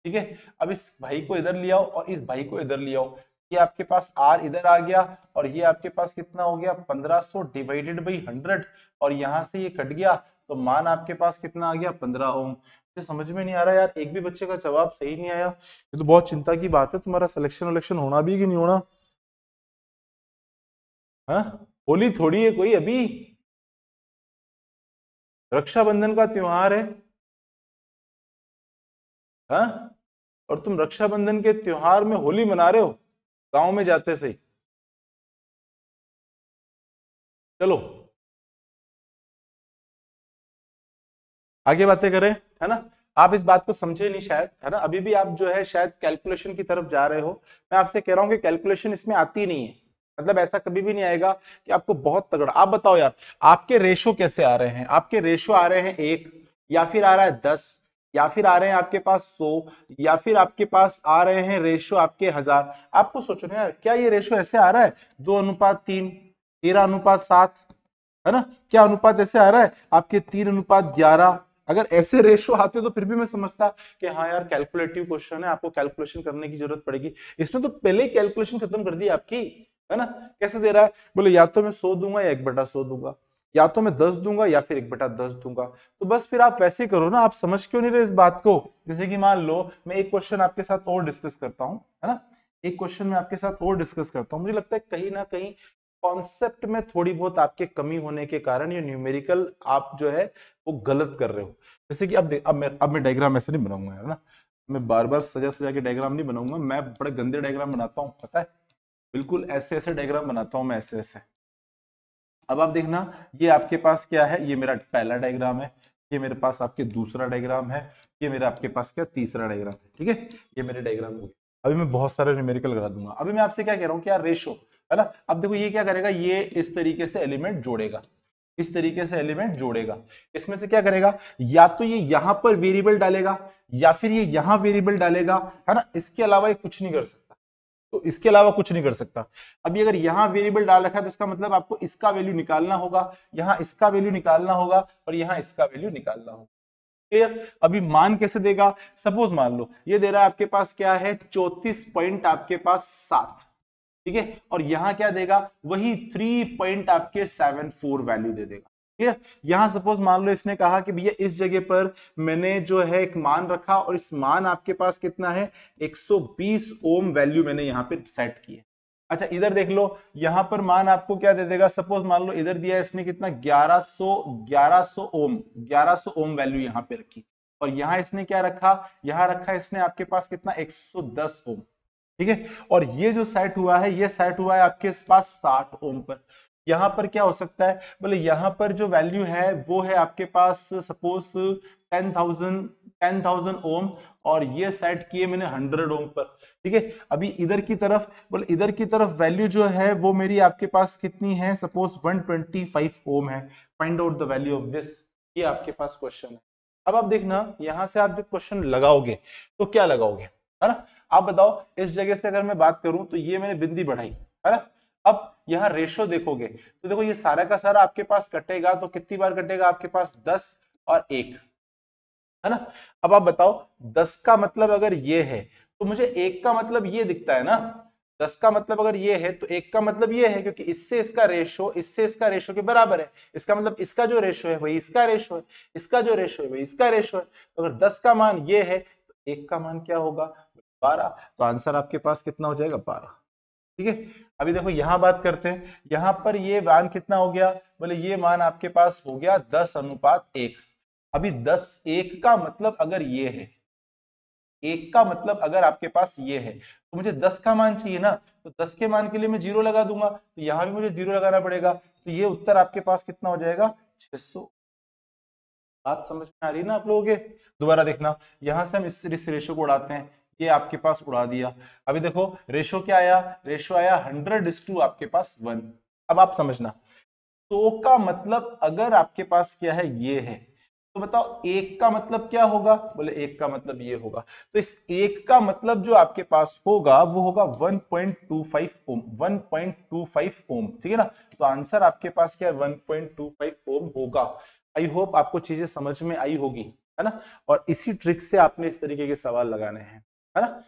ठीक है अब इस भाई को इधर लिया और इस भाई को इधर लिया ये आपके पास आर इधर आ गया और ये आपके पास कितना हो गया 1500 डिवाइडेड बाई 100 और यहां से ये कट गया तो मान आपके पास कितना आ गया 15 ओम समझ में नहीं आ रहा यार एक भी बच्चे का जवाब सही नहीं आया ये तो बहुत चिंता की बात है तुम्हारा सिलेक्शन वलेक्शन होना भी कि नहीं होना हाँ? होली थोड़ी है कोई अभी रक्षाबंधन का त्योहार है हा? और तुम रक्षाबंधन के त्योहार में होली मना रहे हो गांव में जाते सही चलो आगे बातें करें है ना आप इस बात को समझे नहीं शायद है ना अभी भी आप जो है शायद कैलकुलेशन की तरफ जा रहे हो मैं आपसे कह रहा हूँ कि कैलकुलेशन इसमें आती नहीं है मतलब ऐसा कभी भी नहीं आएगा कि आपको बहुत तगड़ा आप बताओ यार आपके रेशो कैसे आ रहे हैं आपके रेशो आ रहे हैं एक या फिर आ रहा है दस या फिर आ रहे हैं आपके पास सौ या फिर आपके पास आ रहे हैं रेशो आपके हजार आपको सोच रहे यार क्या ये रेशो ऐसे आ रहा है दो अनुपात तीन तेरह अनुपात सात है ना क्या अनुपात ऐसे आ रहा है आपके तीन अनुपात ग्यारह अगर ऐसे रेशो आते तो फिर भी मैं समझता कि हाँ यार कैलकुलेटिव क्वेश्चन है आपको कैलकुलेशन करने की जरूरत पड़ेगी इसने तो पहले ही कैलकुलेशन खत्म कर दी आपकी है ना कैसे दे रहा है बोले या तो मैं सो दूंगा या एक बटा सो दूंगा या तो मैं दस दूंगा या फिर एक बटा दस दूंगा तो बस फिर आप वैसे करो ना आप समझ क्यों नहीं रहे इस बात को जैसे कि मान लो मैं एक क्वेश्चन आपके साथ और डिस्कस करता हूँ है ना एक क्वेश्चन मैं आपके साथ और डिस्कस करता हूँ मुझे लगता है कहीं ना कहीं कॉन्सेप्ट में थोड़ी बहुत आपके कमी होने के कारण ये न्यूमेरिकल आप जो है वो गलत कर रहे हो जैसे कि अब देख अब मैं अब मैं डायग्राम ऐसे नहीं बनाऊंगा है ना मैं बार बार सजा सजा के डायग्राम नहीं बनाऊंगा मैं बड़े गंदे डायग्राम बनाता हूँ पता है बिल्कुल ऐसे ऐसे डायग्राम बनाता हूँ मैं ऐसे ऐसे अब आप देखना ये आपके पास क्या है ये मेरा पहला डायग्राम है ये मेरे पास आपके दूसरा डायग्राम है ये मेरा आपके पास क्या तीसरा डायग्राम है ठीक है ये मेरे डायग्राम अभी मैं बहुत सारे न्यूमेरिकल करा दूंगा अभी मैं आपसे क्या कह रहा हूँ क्या रेशो है ना अब देखो ये क्या करेगा ये इस तरीके से एलिमेंट जोड़ेगा इस तरीके से एलिमेंट जोड़ेगा इसमें से क्या करेगा या तो ये यहां पर वेरिएबल डालेगा या फिर ये यहां वेरिएबल डालेगा है ना इसके अलावा ये कुछ नहीं कर सकता तो इसके अलावा कुछ नहीं कर सकता अभी अगर यहां वेरिएबल डाल रखा है तो इसका मतलब आपको इसका वैल्यू निकालना होगा यहां इसका वैल्यू निकालना होगा और यहां इसका वैल्यू निकालना होगा क्लियर अभी मान कैसे देगा सपोज मान लो ये दे रहा है आपके पास क्या है चौतीस पॉइंट आपके पास सात ठीक है और यहाँ क्या देगा वही थ्री पॉइंट आपके सेवन फोर वैल्यू दे देगा ठीक है यहाँ सपोज मान लो इसने कहा कि भैया इस जगह पर मैंने जो है एक मान रखा और इस मान आपके पास कितना है 120 ओम वैल्यू मैंने यहाँ पे सेट की है अच्छा इधर देख लो यहाँ पर मान आपको क्या दे देगा सपोज मान लो इधर दिया इसने कितना 1100 1100 ओम 1100 ओम वैल्यू यहाँ पे रखी और यहाँ इसने क्या रखा यहाँ रखा इसने आपके पास कितना 110 ओम ठीक है और ये जो सेट हुआ है ये सेट हुआ है आपके पास साठ ओम पर यहाँ पर क्या हो सकता है बोले यहां पर जो वैल्यू है वो है आपके पास suppose ten thousand ten thousand ohm और ये सेट किए मैंने हंड्रेड ओम पर ठीक है अभी इधर की तरफ बोले इधर की तरफ वैल्यू जो है वो मेरी आपके पास कितनी है सपोज 125 ओम है find out the value of this ये आपके पास क्वेश्चन है अब आप देखना यहां से आप जब क्वेश्चन लगाओगे तो क्या लगाओगे है ना आप बताओ इस जगह से अगर मैं बात करूं तो ये मैंने बिंदी बढ़ाई है ना अब यहाँ रेशो देखोगे तो देखो ये सारा का सारा आपके पास कटेगा तो कितनी बार कटेगा आपके पास दस और एक है ना अब आप बताओ दस का मतलब अगर ये है तो मुझे एक का मतलब ये दिखता है ना दस का मतलब अगर ये है तो एक का मतलब ये है क्योंकि इससे इसका रेशो इससे इसका रेशो के बराबर है इसका मतलब इसका जो रेशो है वही इसका रेशो है इसका जो रेशो है वही इसका रेशो है तो अगर दस का मान ये है तो एक का मान क्या होगा बारह तो आंसर आपके पास कितना हो जाएगा बारह ठीक है अभी देखो यहाँ बात करते हैं यहाँ पर ये मान कितना हो गया बोले ये मान आपके पास हो गया दस अनुपात एक अभी दस एक का मतलब अगर ये है एक का मतलब अगर आपके पास ये है तो मुझे दस का मान चाहिए ना तो दस के मान के लिए मैं जीरो लगा दूंगा तो यहां भी मुझे जीरो लगाना पड़ेगा तो ये उत्तर आपके पास कितना हो जाएगा छह सौ बात समझ में आ रही है ना आप लोगों के दोबारा देखना यहां से हम इस रेशो को उड़ाते हैं ये आपके पास उड़ा दिया अभी देखो रेशो क्या आया रेशो आया हंड्रेड इज टू आपके पास वन अब आप समझना तो का मतलब अगर आपके पास क्या है ये है तो बताओ एक का मतलब क्या होगा बोले एक का मतलब ये होगा तो इस एक का मतलब जो आपके पास होगा वो होगा 1.25 ओम 1.25 ओम ठीक है ना तो आंसर आपके पास क्या है 1.25 ओम होगा आई होप आपको चीजें समझ में आई होगी है ना और इसी ट्रिक से आपने इस तरीके के सवाल लगाने हैं 来了。